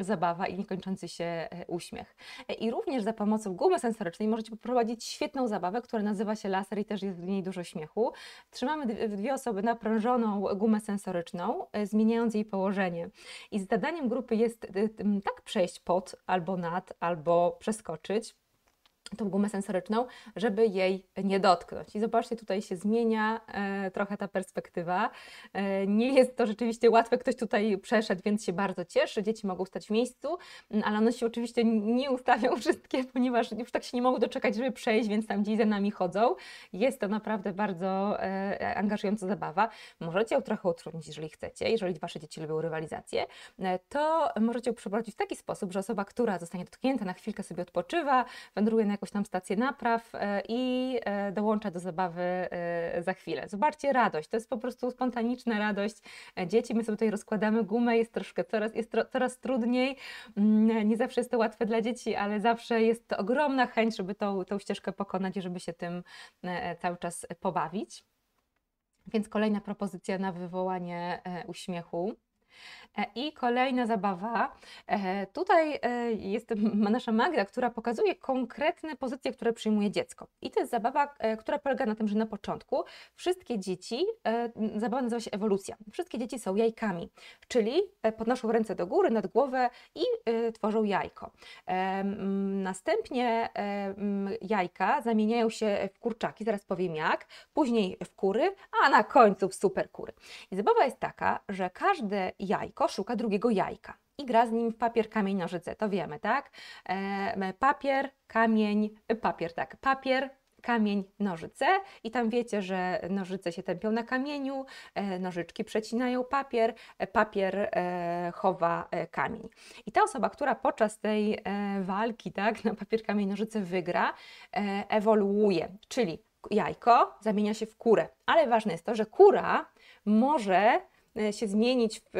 zabawa i niekończący się e, uśmiech. E, I również za pomocą gumy sensorycznej możecie poprowadzić świetną zabawę, która nazywa się laser i też jest w niej dużo śmiechu. Trzymamy dwie osoby naprężoną gumę sensoryczną, e, zmieniając jej położenie. I zadaniem grupy jest tak przejść pod, albo nad, albo przeskoczyć tą gumę sensoryczną, żeby jej nie dotknąć. I zobaczcie, tutaj się zmienia e, trochę ta perspektywa. E, nie jest to rzeczywiście łatwe, ktoś tutaj przeszedł, więc się bardzo cieszy, dzieci mogą stać w miejscu, mm, ale one się oczywiście nie ustawią wszystkie, ponieważ już tak się nie mogą doczekać, żeby przejść, więc tam gdzieś za nami chodzą. Jest to naprawdę bardzo e, e angażująca zabawa. Możecie ją trochę utrudnić, jeżeli chcecie, jeżeli Wasze dzieci lubią rywalizację, e, to możecie ją przeprowadzić w taki sposób, że osoba, która zostanie dotknięta, na chwilkę sobie odpoczywa, wędruje na jakąś tam stację napraw e, i e, dołącza do zabawy e, za chwilę. Zobaczcie, radość, to jest po prostu spontaniczna radość dzieci. My sobie tutaj rozkładamy gumę, jest troszkę coraz, jest tro, coraz trudniej, mm, nie zawsze jest to łatwe dla dzieci, ale zawsze jest ogromna chęć, żeby tą, tą ścieżkę pokonać i żeby się tym cały czas pobawić. Więc kolejna propozycja na wywołanie uśmiechu. E, I kolejna zabawa. E, tutaj e, jest nasza Magda, która pokazuje konkretne pozycje, które przyjmuje dziecko. I to jest zabawa, która polega na tym, że na początku wszystkie dzieci, zabawa nazywa się ewolucja, wszystkie dzieci są jajkami, czyli podnoszą ręce do góry, nad głowę i tworzą jajko. Następnie jajka zamieniają się w kurczaki, zaraz powiem jak, później w kury, a na końcu w superkury. I zabawa jest taka, że każde jajko szuka drugiego jajka i gra z nim w papier, kamień, nożyce. To wiemy, tak? papier, kamień, y, papier, tak, papier, kamień, nożyce i tam wiecie, że nożyce się tępią na kamieniu, e, nożyczki przecinają papier, e, papier e, chowa kamień. I ta osoba, która podczas tej walki tak, na papier, kamień, nożyce wygra, ewoluuje, czyli jajko zamienia się w kurę. Ale ważne jest to, że kura może E, się zmienić, w,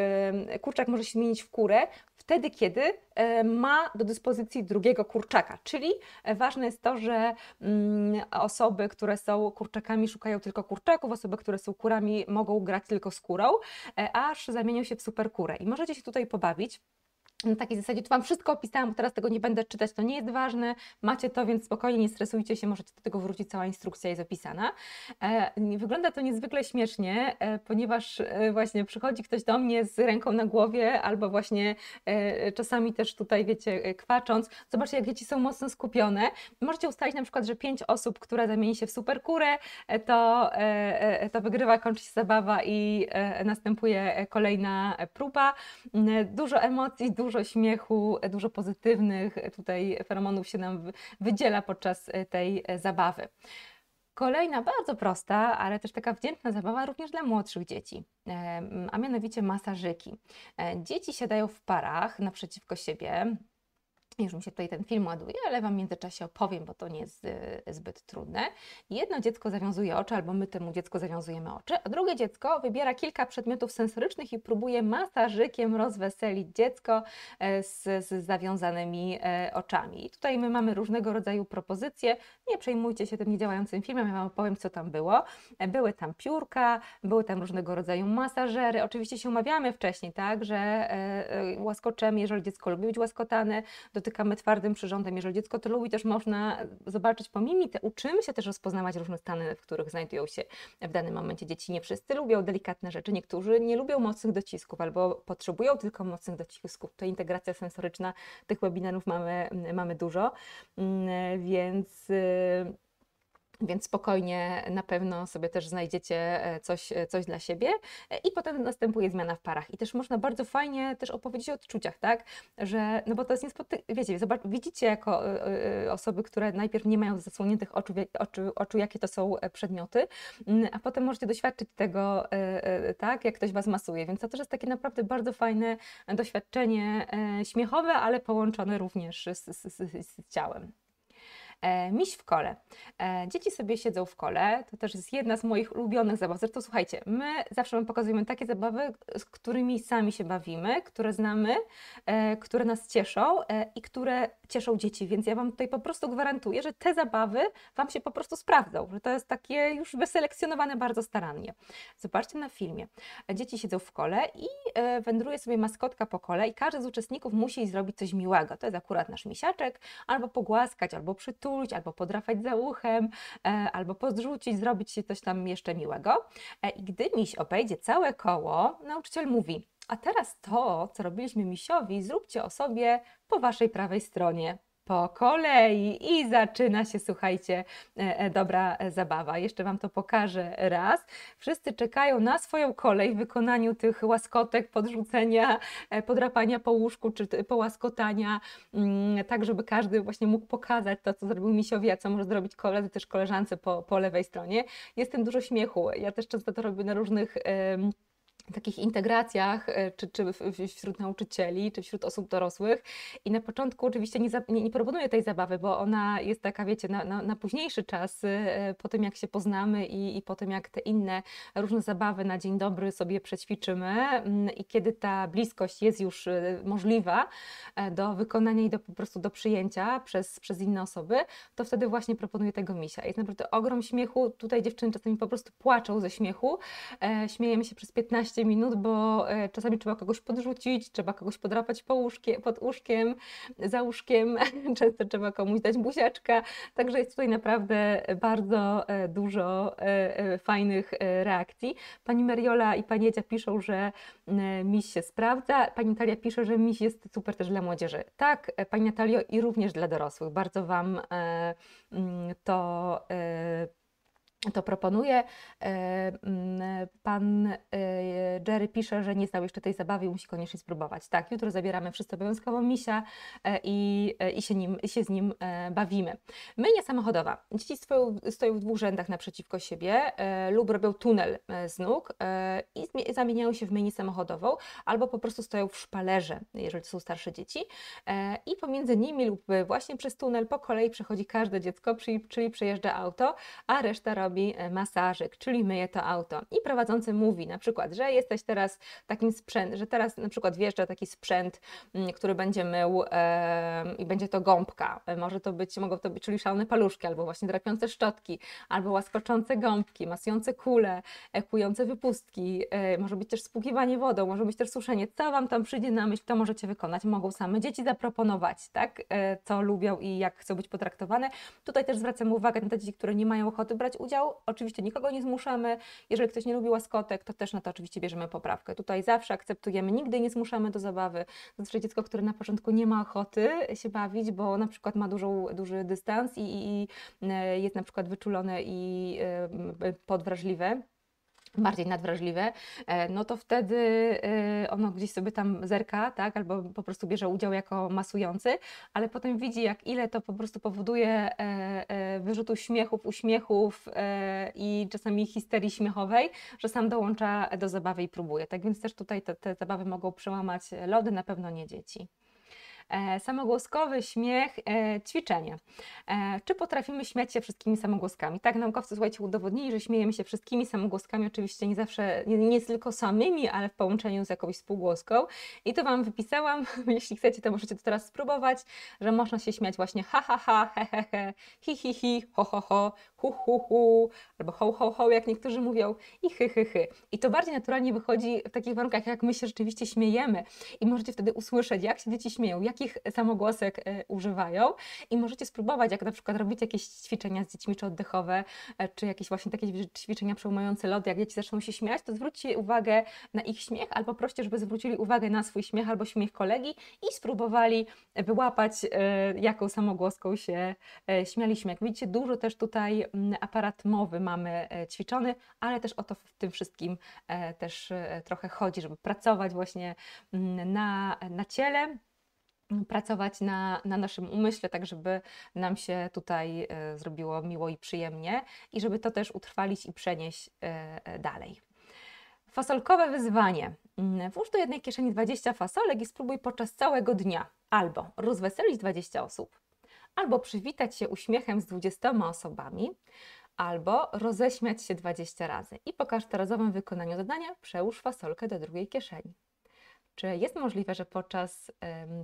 e, kurczak może się zmienić w kurę wtedy, kiedy e, ma do dyspozycji drugiego kurczaka. Czyli ważne jest to, że mm, osoby, które są kurczakami, szukają tylko kurczaków, osoby, które są kurami, mogą grać tylko z kurą, aż zamienią się w superkurę. I możecie się tutaj pobawić na takiej zasadzie, tu Wam wszystko opisałam, bo teraz tego nie będę czytać, to nie jest ważne, macie to, więc spokojnie, nie stresujcie się, możecie do tego wrócić, cała instrukcja jest opisana. E, wygląda to niezwykle śmiesznie, e, ponieważ e, właśnie przychodzi ktoś do mnie z ręką na głowie, albo właśnie czasami też tutaj, wiecie, kwacząc, zobaczcie, jak dzieci są mocno skupione. Możecie ustalić na przykład, że pięć osób, która zamieni się w superkurę, to, to wygrywa, kończy się zabawa i następuje kolejna próba. Dużo emocji, dużo dużo śmiechu, dużo pozytywnych tutaj feromonów się nam wydziela podczas e, tej e, zabawy. Kolejna bardzo prosta, ale też taka wdzięczna zabawa również dla młodszych dzieci, e, a mianowicie masażyki. Dzieci siadają w parach naprzeciwko siebie, już mi się tutaj ten film ładuje, ale Wam w międzyczasie opowiem, bo to nie jest y, zbyt trudne. Jedno dziecko zawiązuje oczy, albo my temu dziecku zawiązujemy oczy, a drugie dziecko wybiera kilka przedmiotów sensorycznych i próbuje masażykiem rozweselić dziecko e, z, z zawiązanymi e, oczami. I tutaj my mamy różnego rodzaju propozycje. Nie przejmujcie się tym niedziałającym filmem, ja Wam opowiem, co tam było. E, były tam piórka, były tam różnego rodzaju masażery. Oczywiście się umawiamy wcześniej, tak, że łaskoczemy, jeżeli dziecko lubi być łaskotane, do dotykamy twardym przyrządem, jeżeli dziecko to lubi, też można zobaczyć po mimice. Uczymy się też rozpoznawać różne stany, w których znajdują się w danym momencie dzieci. Nie wszyscy lubią delikatne rzeczy, niektórzy nie lubią mocnych docisków albo potrzebują tylko mocnych docisków. To integracja sensoryczna, tych webinarów mamy, mamy dużo, mm, więc y, więc spokojnie na pewno sobie też znajdziecie e, coś, e, coś dla siebie. E, I potem następuje zmiana w parach. I też można bardzo fajnie też opowiedzieć o odczuciach, tak? Że, no bo to jest niespotykane. Wiecie, zobacz, widzicie jako osoby, które najpierw nie mają zasłoniętych oczu, oczu, oczu, jakie to są przedmioty, mm, a potem możecie doświadczyć tego, tak? Jak ktoś was masuje. Więc to też jest takie naprawdę bardzo fajne doświadczenie śmiechowe, ale połączone również z, z, z, z ciałem. E, miś w kole. E, dzieci sobie siedzą w kole, to też jest jedna z moich ulubionych zabaw. Zresztą słuchajcie, my zawsze Wam pokazujemy takie zabawy, z którymi sami się bawimy, które znamy, e, które nas cieszą i które cieszą dzieci, więc ja Wam tutaj po prostu gwarantuję, że te zabawy Wam się po prostu sprawdzą, że to jest takie już wyselekcjonowane bardzo starannie. Zobaczcie na filmie. Dzieci siedzą w kole i wędruje sobie maskotka po kole i każdy z uczestników musi zrobić coś miłego. To jest akurat nasz misiaczek, albo pogłaskać, albo przytulić, przytulić, albo podrafać za uchem, e, albo podrzucić, zrobić się coś tam jeszcze miłego. E, I gdy miś obejdzie całe koło, nauczyciel mówi, a teraz to, co robiliśmy misiowi, zróbcie o sobie po waszej prawej stronie po kolei i zaczyna się, słuchajcie, e, e, dobra e, zabawa. Jeszcze Wam to pokażę raz. Wszyscy czekają na swoją kolej w wykonaniu tych łaskotek, podrzucenia, podrapania po łóżku czy połaskotania, mm, tak żeby każdy właśnie mógł pokazać to, co zrobił misiowi, a co może zrobić koledzy, też koleżance po, po lewej stronie. jestem dużo śmiechu. Ja też często to robię na różnych... Yy, takich integracjach, e, czy, czy wśród nauczycieli, czy wśród osób dorosłych. I na początku oczywiście nie, za, nie, nie proponuję tej zabawy, bo ona jest taka, wiecie, na, na, na późniejszy czas, e, po tym jak się poznamy i, i po tym jak te inne różne zabawy na dzień dobry sobie przećwiczymy mm, i kiedy ta bliskość jest już e, możliwa do wykonania i do, po prostu do przyjęcia przez, przez inne osoby, to wtedy właśnie proponuję tego misia. Jest naprawdę ogrom śmiechu, tutaj dziewczyny czasami po prostu płaczą ze śmiechu, śmiejemy się przez 15 15 minut, bo e, czasami trzeba kogoś podrzucić, trzeba kogoś podrapać po łóżkie, pod łóżkiem, za łóżkiem, często trzeba komuś dać buziaczka, także jest tutaj naprawdę bardzo e, dużo e, fajnych reakcji. Pani Mariola i pani Edzia piszą, że miś się sprawdza, pani Natalia pisze, że miś jest super też dla młodzieży. Tak, pani Natalio i również dla dorosłych. Bardzo Wam to to proponuje. Mm, pan e, Jerry pisze, że nie znał jeszcze tej zabawy i musi koniecznie spróbować. Tak, jutro zabieramy wszystko obowiązkowo misia e, i, e, i, się, nim, i się z nim bawimy. Mynia samochodowa. Dzieci stoją, stoją w dwóch rzędach naprzeciwko siebie lub robią tunel z nóg i zamieniają się w mynię samochodową albo po prostu stoją w szpalerze, jeżeli to są starsze dzieci. I pomiędzy nimi lub właśnie przez tunel po kolei przechodzi każde dziecko, czyli przejeżdża auto, a reszta robi robi e, masażyk, czyli myje to auto. I prowadzący mówi na przykład, że jesteś teraz takim sprzęt, że teraz na przykład wjeżdża taki sprzęt, mm, który będzie mył e, i będzie to gąbka. E, może to być, mogą to być czyli szalone paluszki, albo właśnie drapiące szczotki, albo łaskoczące gąbki, masujące kule, ekujące wypustki, e, może być też spłukiwanie wodą, może być też suszenie. Co Wam tam przyjdzie na myśl, to możecie wykonać. Mogą same dzieci zaproponować, tak, e, co lubią i jak chcą być potraktowane. Tutaj też zwracam uwagę na te dzieci, które nie mają ochoty brać udziału, chciał. Oczywiście nikogo nie zmuszamy. Jeżeli ktoś nie lubi łaskotek, to też na to oczywiście bierzemy poprawkę. Tutaj zawsze akceptujemy, nigdy nie zmuszamy do zabawy. Zazwyczaj dziecko, które na początku nie ma ochoty się bawić, bo na przykład ma dużą, duży dystans i, i, i e, jest na przykład wyczulone i e, podwrażliwe bardziej nadwrażliwe, e, no to wtedy e, ono gdzieś sobie tam zerka, tak, albo po prostu bierze udział jako masujący, ale potem widzi, jak ile to po prostu powoduje e, wyrzutu śmiechów, uśmiechów i czasami histerii śmiechowej, że sam dołącza do zabawy i próbuje. Tak więc też tutaj te, te zabawy mogą przełamać lody, na pewno nie dzieci. E, samogłoskowy śmiech, e, ćwiczenie. E, czy potrafimy śmiać się wszystkimi samogłoskami? Tak, naukowcy, słuchajcie, udowodnili, że śmiejemy się wszystkimi samogłoskami, oczywiście nie zawsze, nie, nie tylko samymi, ale w połączeniu z jakąś spółgłoską. I to Wam wypisałam, jeśli chcecie, to możecie to teraz spróbować, że można się śmiać właśnie ha, ha, ha, he, he, he, hi, hi, hi, ho, ho, ho, hu hu hu, albo ho ho ho, jak niektórzy mówią, i hy hy hy. I to bardziej naturalnie wychodzi w takich warunkach, jak my się rzeczywiście śmiejemy. I możecie wtedy usłyszeć, jak się dzieci śmieją, jakich samogłosek e, używają. I możecie spróbować, jak na przykład robić jakieś ćwiczenia z dziećmi, czy oddechowe, e, czy jakieś właśnie takie ćwiczenia przełamujące lody, jak dzieci zaczną się śmiać, to zwróćcie uwagę na ich śmiech, albo proście, żeby zwrócili uwagę na swój śmiech albo śmiech kolegi i spróbowali wyłapać, e, jaką samogłoską się śmialiśmy. Jak widzicie, dużo też tutaj aparat mowy mamy e, ćwiczony, ale też o to w tym wszystkim e, też e, trochę chodzi, żeby pracować właśnie na, na ciele, pracować na, na naszym umyśle, tak żeby nam się tutaj zrobiło miło i przyjemnie i żeby to też utrwalić i przenieść dalej. Fasolkowe wyzwanie. Włóż do jednej kieszeni 20 fasolek i spróbuj podczas całego dnia albo rozweselić 20 osób, albo przywitać się uśmiechem z 20 osobami, albo roześmiać się 20 razy i po każdorazowym wykonaniu zadania przełóż fasolkę do drugiej kieszeni. Czy jest możliwe, że podczas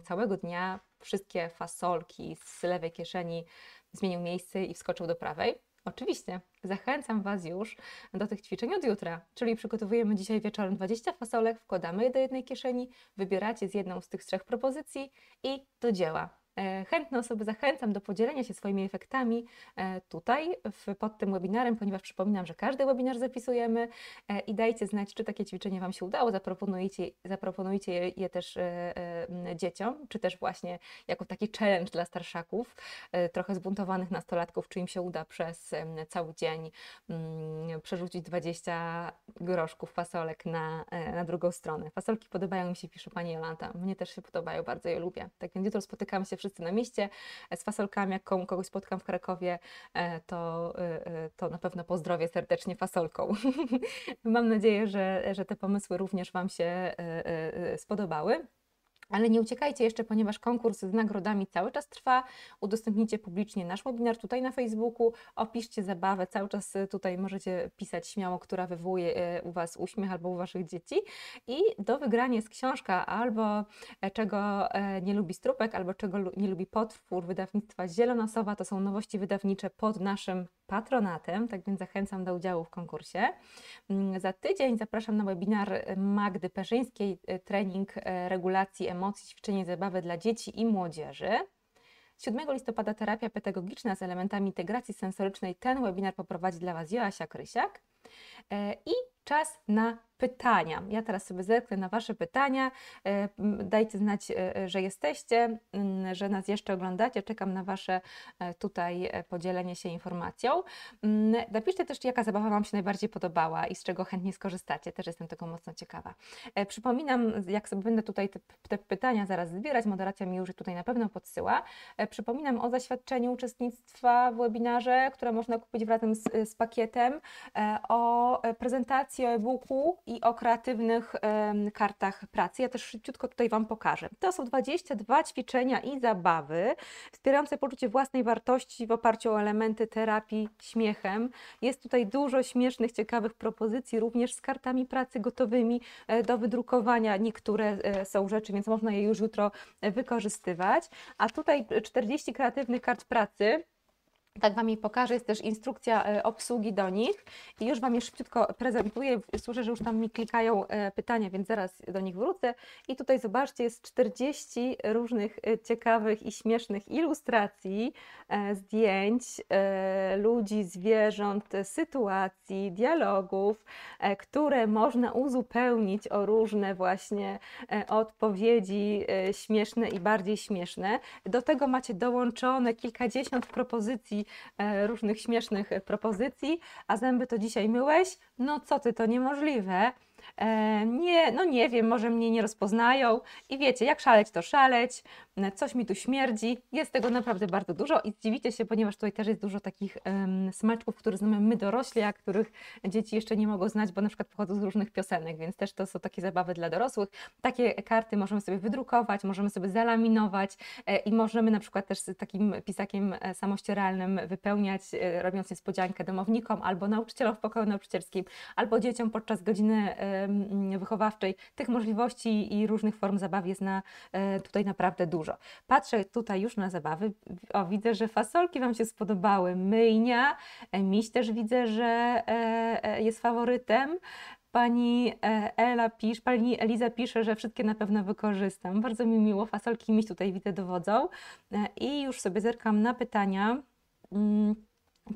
całego dnia wszystkie fasolki z lewej kieszeni zmienił miejsce i wskoczył do prawej? Oczywiście, zachęcam Was już do tych ćwiczeń od jutra, czyli przygotowujemy dzisiaj wieczorem 20 fasolek, wkładamy je do jednej kieszeni, wybieracie z jedną z tych trzech propozycji i do dzieła. E, chętne osoby zachęcam do podzielenia się swoimi efektami e, tutaj pod tym webinarem, ponieważ przypominam, że każdy webinar zapisujemy e, i dajcie znać, czy takie ćwiczenie Wam się udało, zaproponujcie, zaproponujcie je, też dzieciom, czy też właśnie jako taki challenge dla starszaków, trochę zbuntowanych nastolatków, czy im się uda przez cały dzień mm, przerzucić 20 groszków fasolek na, na drugą stronę. Fasolki podobają mi się, pisze Pani Jolanta. Mnie też się podobają, bardzo je lubię. Tak więc jutro spotykam się w wszyscy na mieście e, z fasolkami. Jak kogoś spotkam w Krakowie, e, to, e, to na pewno pozdrowię serdecznie fasolką. Mam nadzieję, że, że te pomysły również Wam się spodobały. Ale nie uciekajcie jeszcze, ponieważ konkurs z nagrodami cały czas trwa. Udostępnijcie publicznie nasz webinar tutaj na Facebooku, opiszcie zabawę, cały czas y, tutaj możecie pisać śmiało, która wywołuje y, u Was uśmiech albo u Waszych dzieci. I do wygrania jest książka albo e, czego e, nie lubi strupek, albo czego nie lubi potwór wydawnictwa Zielona Sowa. To są nowości wydawnicze pod naszym patronatem, tak więc zachęcam do udziału w konkursie. Mm, za tydzień zapraszam na webinar Magdy Perzyńskiej, e, trening e, regulacji emocji, ćwiczenie zabawy dla dzieci i młodzieży. 7 listopada terapia pedagogiczna z elementami integracji sensorycznej. Ten webinar poprowadzi dla Was Joasia Krysiak. E, I czas na pytania. Ja teraz sobie zerknę na Wasze pytania. E, dajcie znać, e, e, że jesteście, że nas jeszcze oglądacie. Czekam na Wasze tutaj podzielenie się informacją. Napiszcie też, jaka zabawa Wam się najbardziej podobała i z czego chętnie skorzystacie. Też jestem tego mocno ciekawa. Przypominam, jak sobie będę tutaj te, te pytania zaraz zbierać, moderacja mi już tutaj na pewno podsyła. Przypominam o zaświadczeniu uczestnictwa w webinarze, które można kupić razem z, z pakietem, o prezentacji o e-booku, i o kreatywnych kartach pracy. Ja też szybciutko tutaj Wam pokażę. To są 22 ćwiczenia i zabawy wspierające poczucie własnej wartości w oparciu o elementy terapii śmiechem. Jest tutaj dużo śmiesznych, ciekawych propozycji, również z kartami pracy gotowymi e, do wydrukowania. Niektóre e, są rzeczy, więc można je już jutro e, wykorzystywać. A tutaj 40 kreatywnych kart pracy tak Wam jej pokażę, jest też instrukcja e, obsługi do nich i już Wam je szybciutko prezentuję. Słyszę, że już tam mi klikają e, pytania, więc zaraz do nich wrócę. I tutaj zobaczcie, jest 40 różnych e, ciekawych i śmiesznych ilustracji, zdjęć, ludzi, zwierząt, sytuacji, dialogów, które można uzupełnić o różne właśnie odpowiedzi śmieszne i bardziej śmieszne. Do tego macie dołączone kilkadziesiąt propozycji E, różnych śmiesznych e, propozycji, a zęby to dzisiaj myłeś? No co ty, to niemożliwe. E, nie, no nie wiem, może mnie nie rozpoznają i wiecie, jak szaleć to szaleć, e, coś mi tu śmierdzi, jest tego naprawdę bardzo dużo i zdziwicie się, ponieważ tutaj też jest dużo takich um, smaczków, które znamy my dorośli, a których dzieci jeszcze nie mogą znać, bo na przykład pochodzą z różnych piosenek, więc też to są takie zabawy dla dorosłych. Takie karty możemy sobie wydrukować, możemy sobie zalaminować e, i możemy na przykład też z takim pisakiem samościeralnym wypełniać, robiąc niespodziankę domownikom albo nauczycielom w pokoju nauczycielskim, albo dzieciom podczas godziny wychowawczej. Tych możliwości i różnych form zabaw jest na, e, tutaj naprawdę dużo. Patrzę tutaj już na zabawy. O, widzę, że fasolki Wam się spodobały. Myjnia, e, miś też widzę, że e, jest faworytem. Pani Ela pisz, pani Eliza pisze, że wszystkie na pewno wykorzystam. Bardzo mi miło, fasolki miś tutaj widzę dowodzą. I już sobie zerkam na pytania. Mm.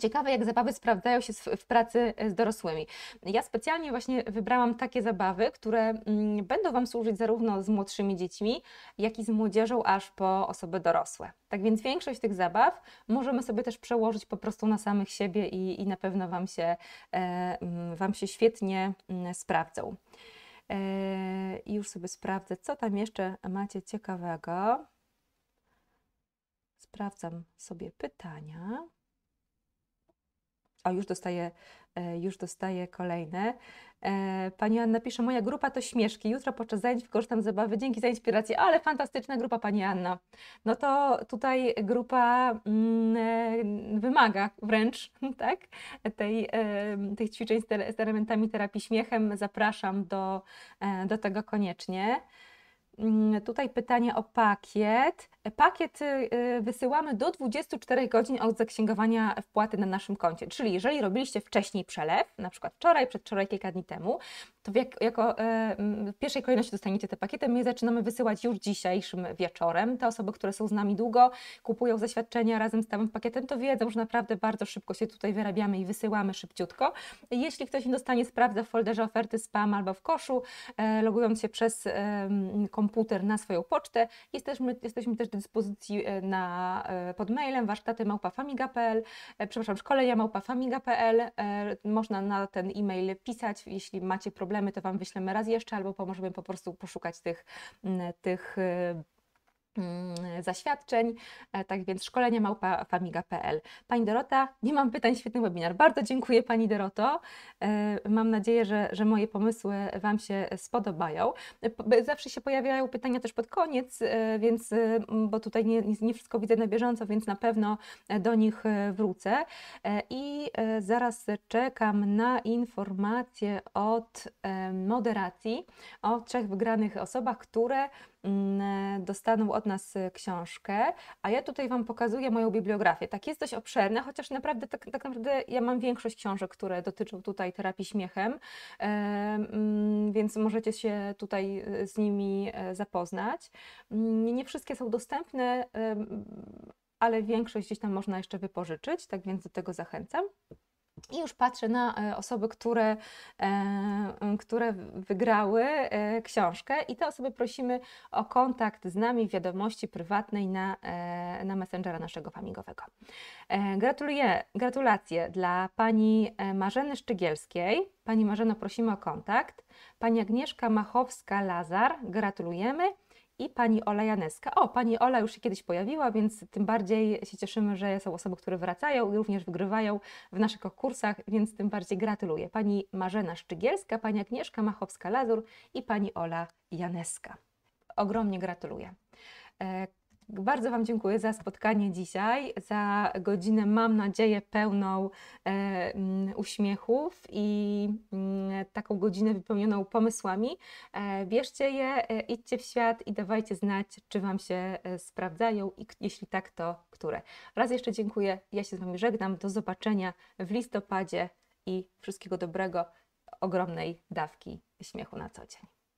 Ciekawe, jak zabawy sprawdzają się w pracy e, z dorosłymi. Ja specjalnie właśnie wybrałam takie zabawy, które mm, będą Wam służyć zarówno z młodszymi dziećmi, jak i z młodzieżą, aż po osoby dorosłe. Tak więc większość tych zabaw możemy sobie też przełożyć po prostu na samych siebie i, i na pewno Wam się, e, wam się świetnie sprawdzą. I e, już sobie sprawdzę, co tam jeszcze macie ciekawego. Sprawdzam sobie pytania. A już dostaję, e, już dostaję kolejne. E, pani Anna pisze, moja grupa to śmieszki. Jutro podczas zajęć wykorzystam zabawy. Dzięki za inspirację. Ale fantastyczna grupa Pani Anna. No to tutaj grupa mm, e, wymaga wręcz tak? Tej, tych ćwiczeń z elementami terapii śmiechem. Zapraszam do, do tego koniecznie. Mm, tutaj pytanie o pakiet pakiet y, wysyłamy do 24 godzin od zaksięgowania wpłaty na naszym koncie. Czyli jeżeli robiliście wcześniej przelew, na przykład wczoraj, przedwczoraj, kilka dni temu, to jak, jako e, w pierwszej kolejności dostaniecie te pakiety. My zaczynamy wysyłać już dzisiejszym wieczorem. Te osoby, które są z nami długo, kupują zaświadczenia razem z całym pakietem, to wiedzą, że naprawdę bardzo szybko się tutaj wyrabiamy i wysyłamy szybciutko. Jeśli ktoś nie dostanie, sprawdza w folderze oferty spam albo w koszu, e, logując się przez komputer na swoją pocztę. Jesteśmy, jesteśmy też dyspozycji e, na, e, pod mailem warsztaty małpafamiga.pl, e, przepraszam, szkolenia małpafamiga.pl. Można na ten e-mail pisać. Jeśli macie problemy, to Wam wyślemy raz jeszcze albo pomożemy po prostu poszukać tych, tych Mm, zaświadczeń, e, tak więc szkolenie małpa.famiga.pl. Pani Dorota, nie mam pytań, świetny webinar. Bardzo dziękuję Pani Doroto. E, mam nadzieję, że, że moje pomysły Wam się spodobają. E, zawsze się pojawiają pytania też pod koniec, więc, bo tutaj nie, nie wszystko widzę na bieżąco, więc na pewno do nich wrócę. I zaraz czekam na informacje od moderacji o trzech wygranych osobach, które Mm, dostaną od nas y, książkę, a ja tutaj Wam pokazuję moją bibliografię. Tak jest dość obszerna, chociaż naprawdę tak, tak naprawdę ja mam większość książek, które dotyczą tutaj terapii śmiechem, mm, więc możecie się tutaj y, z nimi e, zapoznać. Mm, nie wszystkie są dostępne, ale większość gdzieś tam można jeszcze wypożyczyć, tak więc do tego zachęcam. I już patrzę na e, osoby, które, e, które wygrały e, książkę, i te osoby prosimy o kontakt z nami w wiadomości prywatnej na, na Messengera naszego famigowego. Gratuluję, gratulacje dla pani Marzeny Szczygielskiej. Pani Marzeno, prosimy o kontakt. Pani Agnieszka Machowska-Lazar, gratulujemy i pani Ola Janeska. O, pani Ola już się kiedyś pojawiła, więc tym bardziej się cieszymy, że są osoby, które wracają i również wygrywają w naszych konkursach, więc tym bardziej gratuluję. Pani Marzena Szczygielska, pani Agnieszka Machowska-Lazur i pani Ola Janeska. Ogromnie gratuluję. E, bardzo Wam dziękuję za spotkanie dzisiaj, za godzinę, mam nadzieję, pełną e, mm, uśmiechów i mm, taką godzinę wypełnioną pomysłami. E, bierzcie je, e, idźcie w świat i dawajcie znać, czy Wam się e, sprawdzają i jeśli tak, to które. Raz jeszcze dziękuję, ja się z Wami żegnam, do zobaczenia w listopadzie i wszystkiego dobrego, ogromnej dawki śmiechu na co dzień.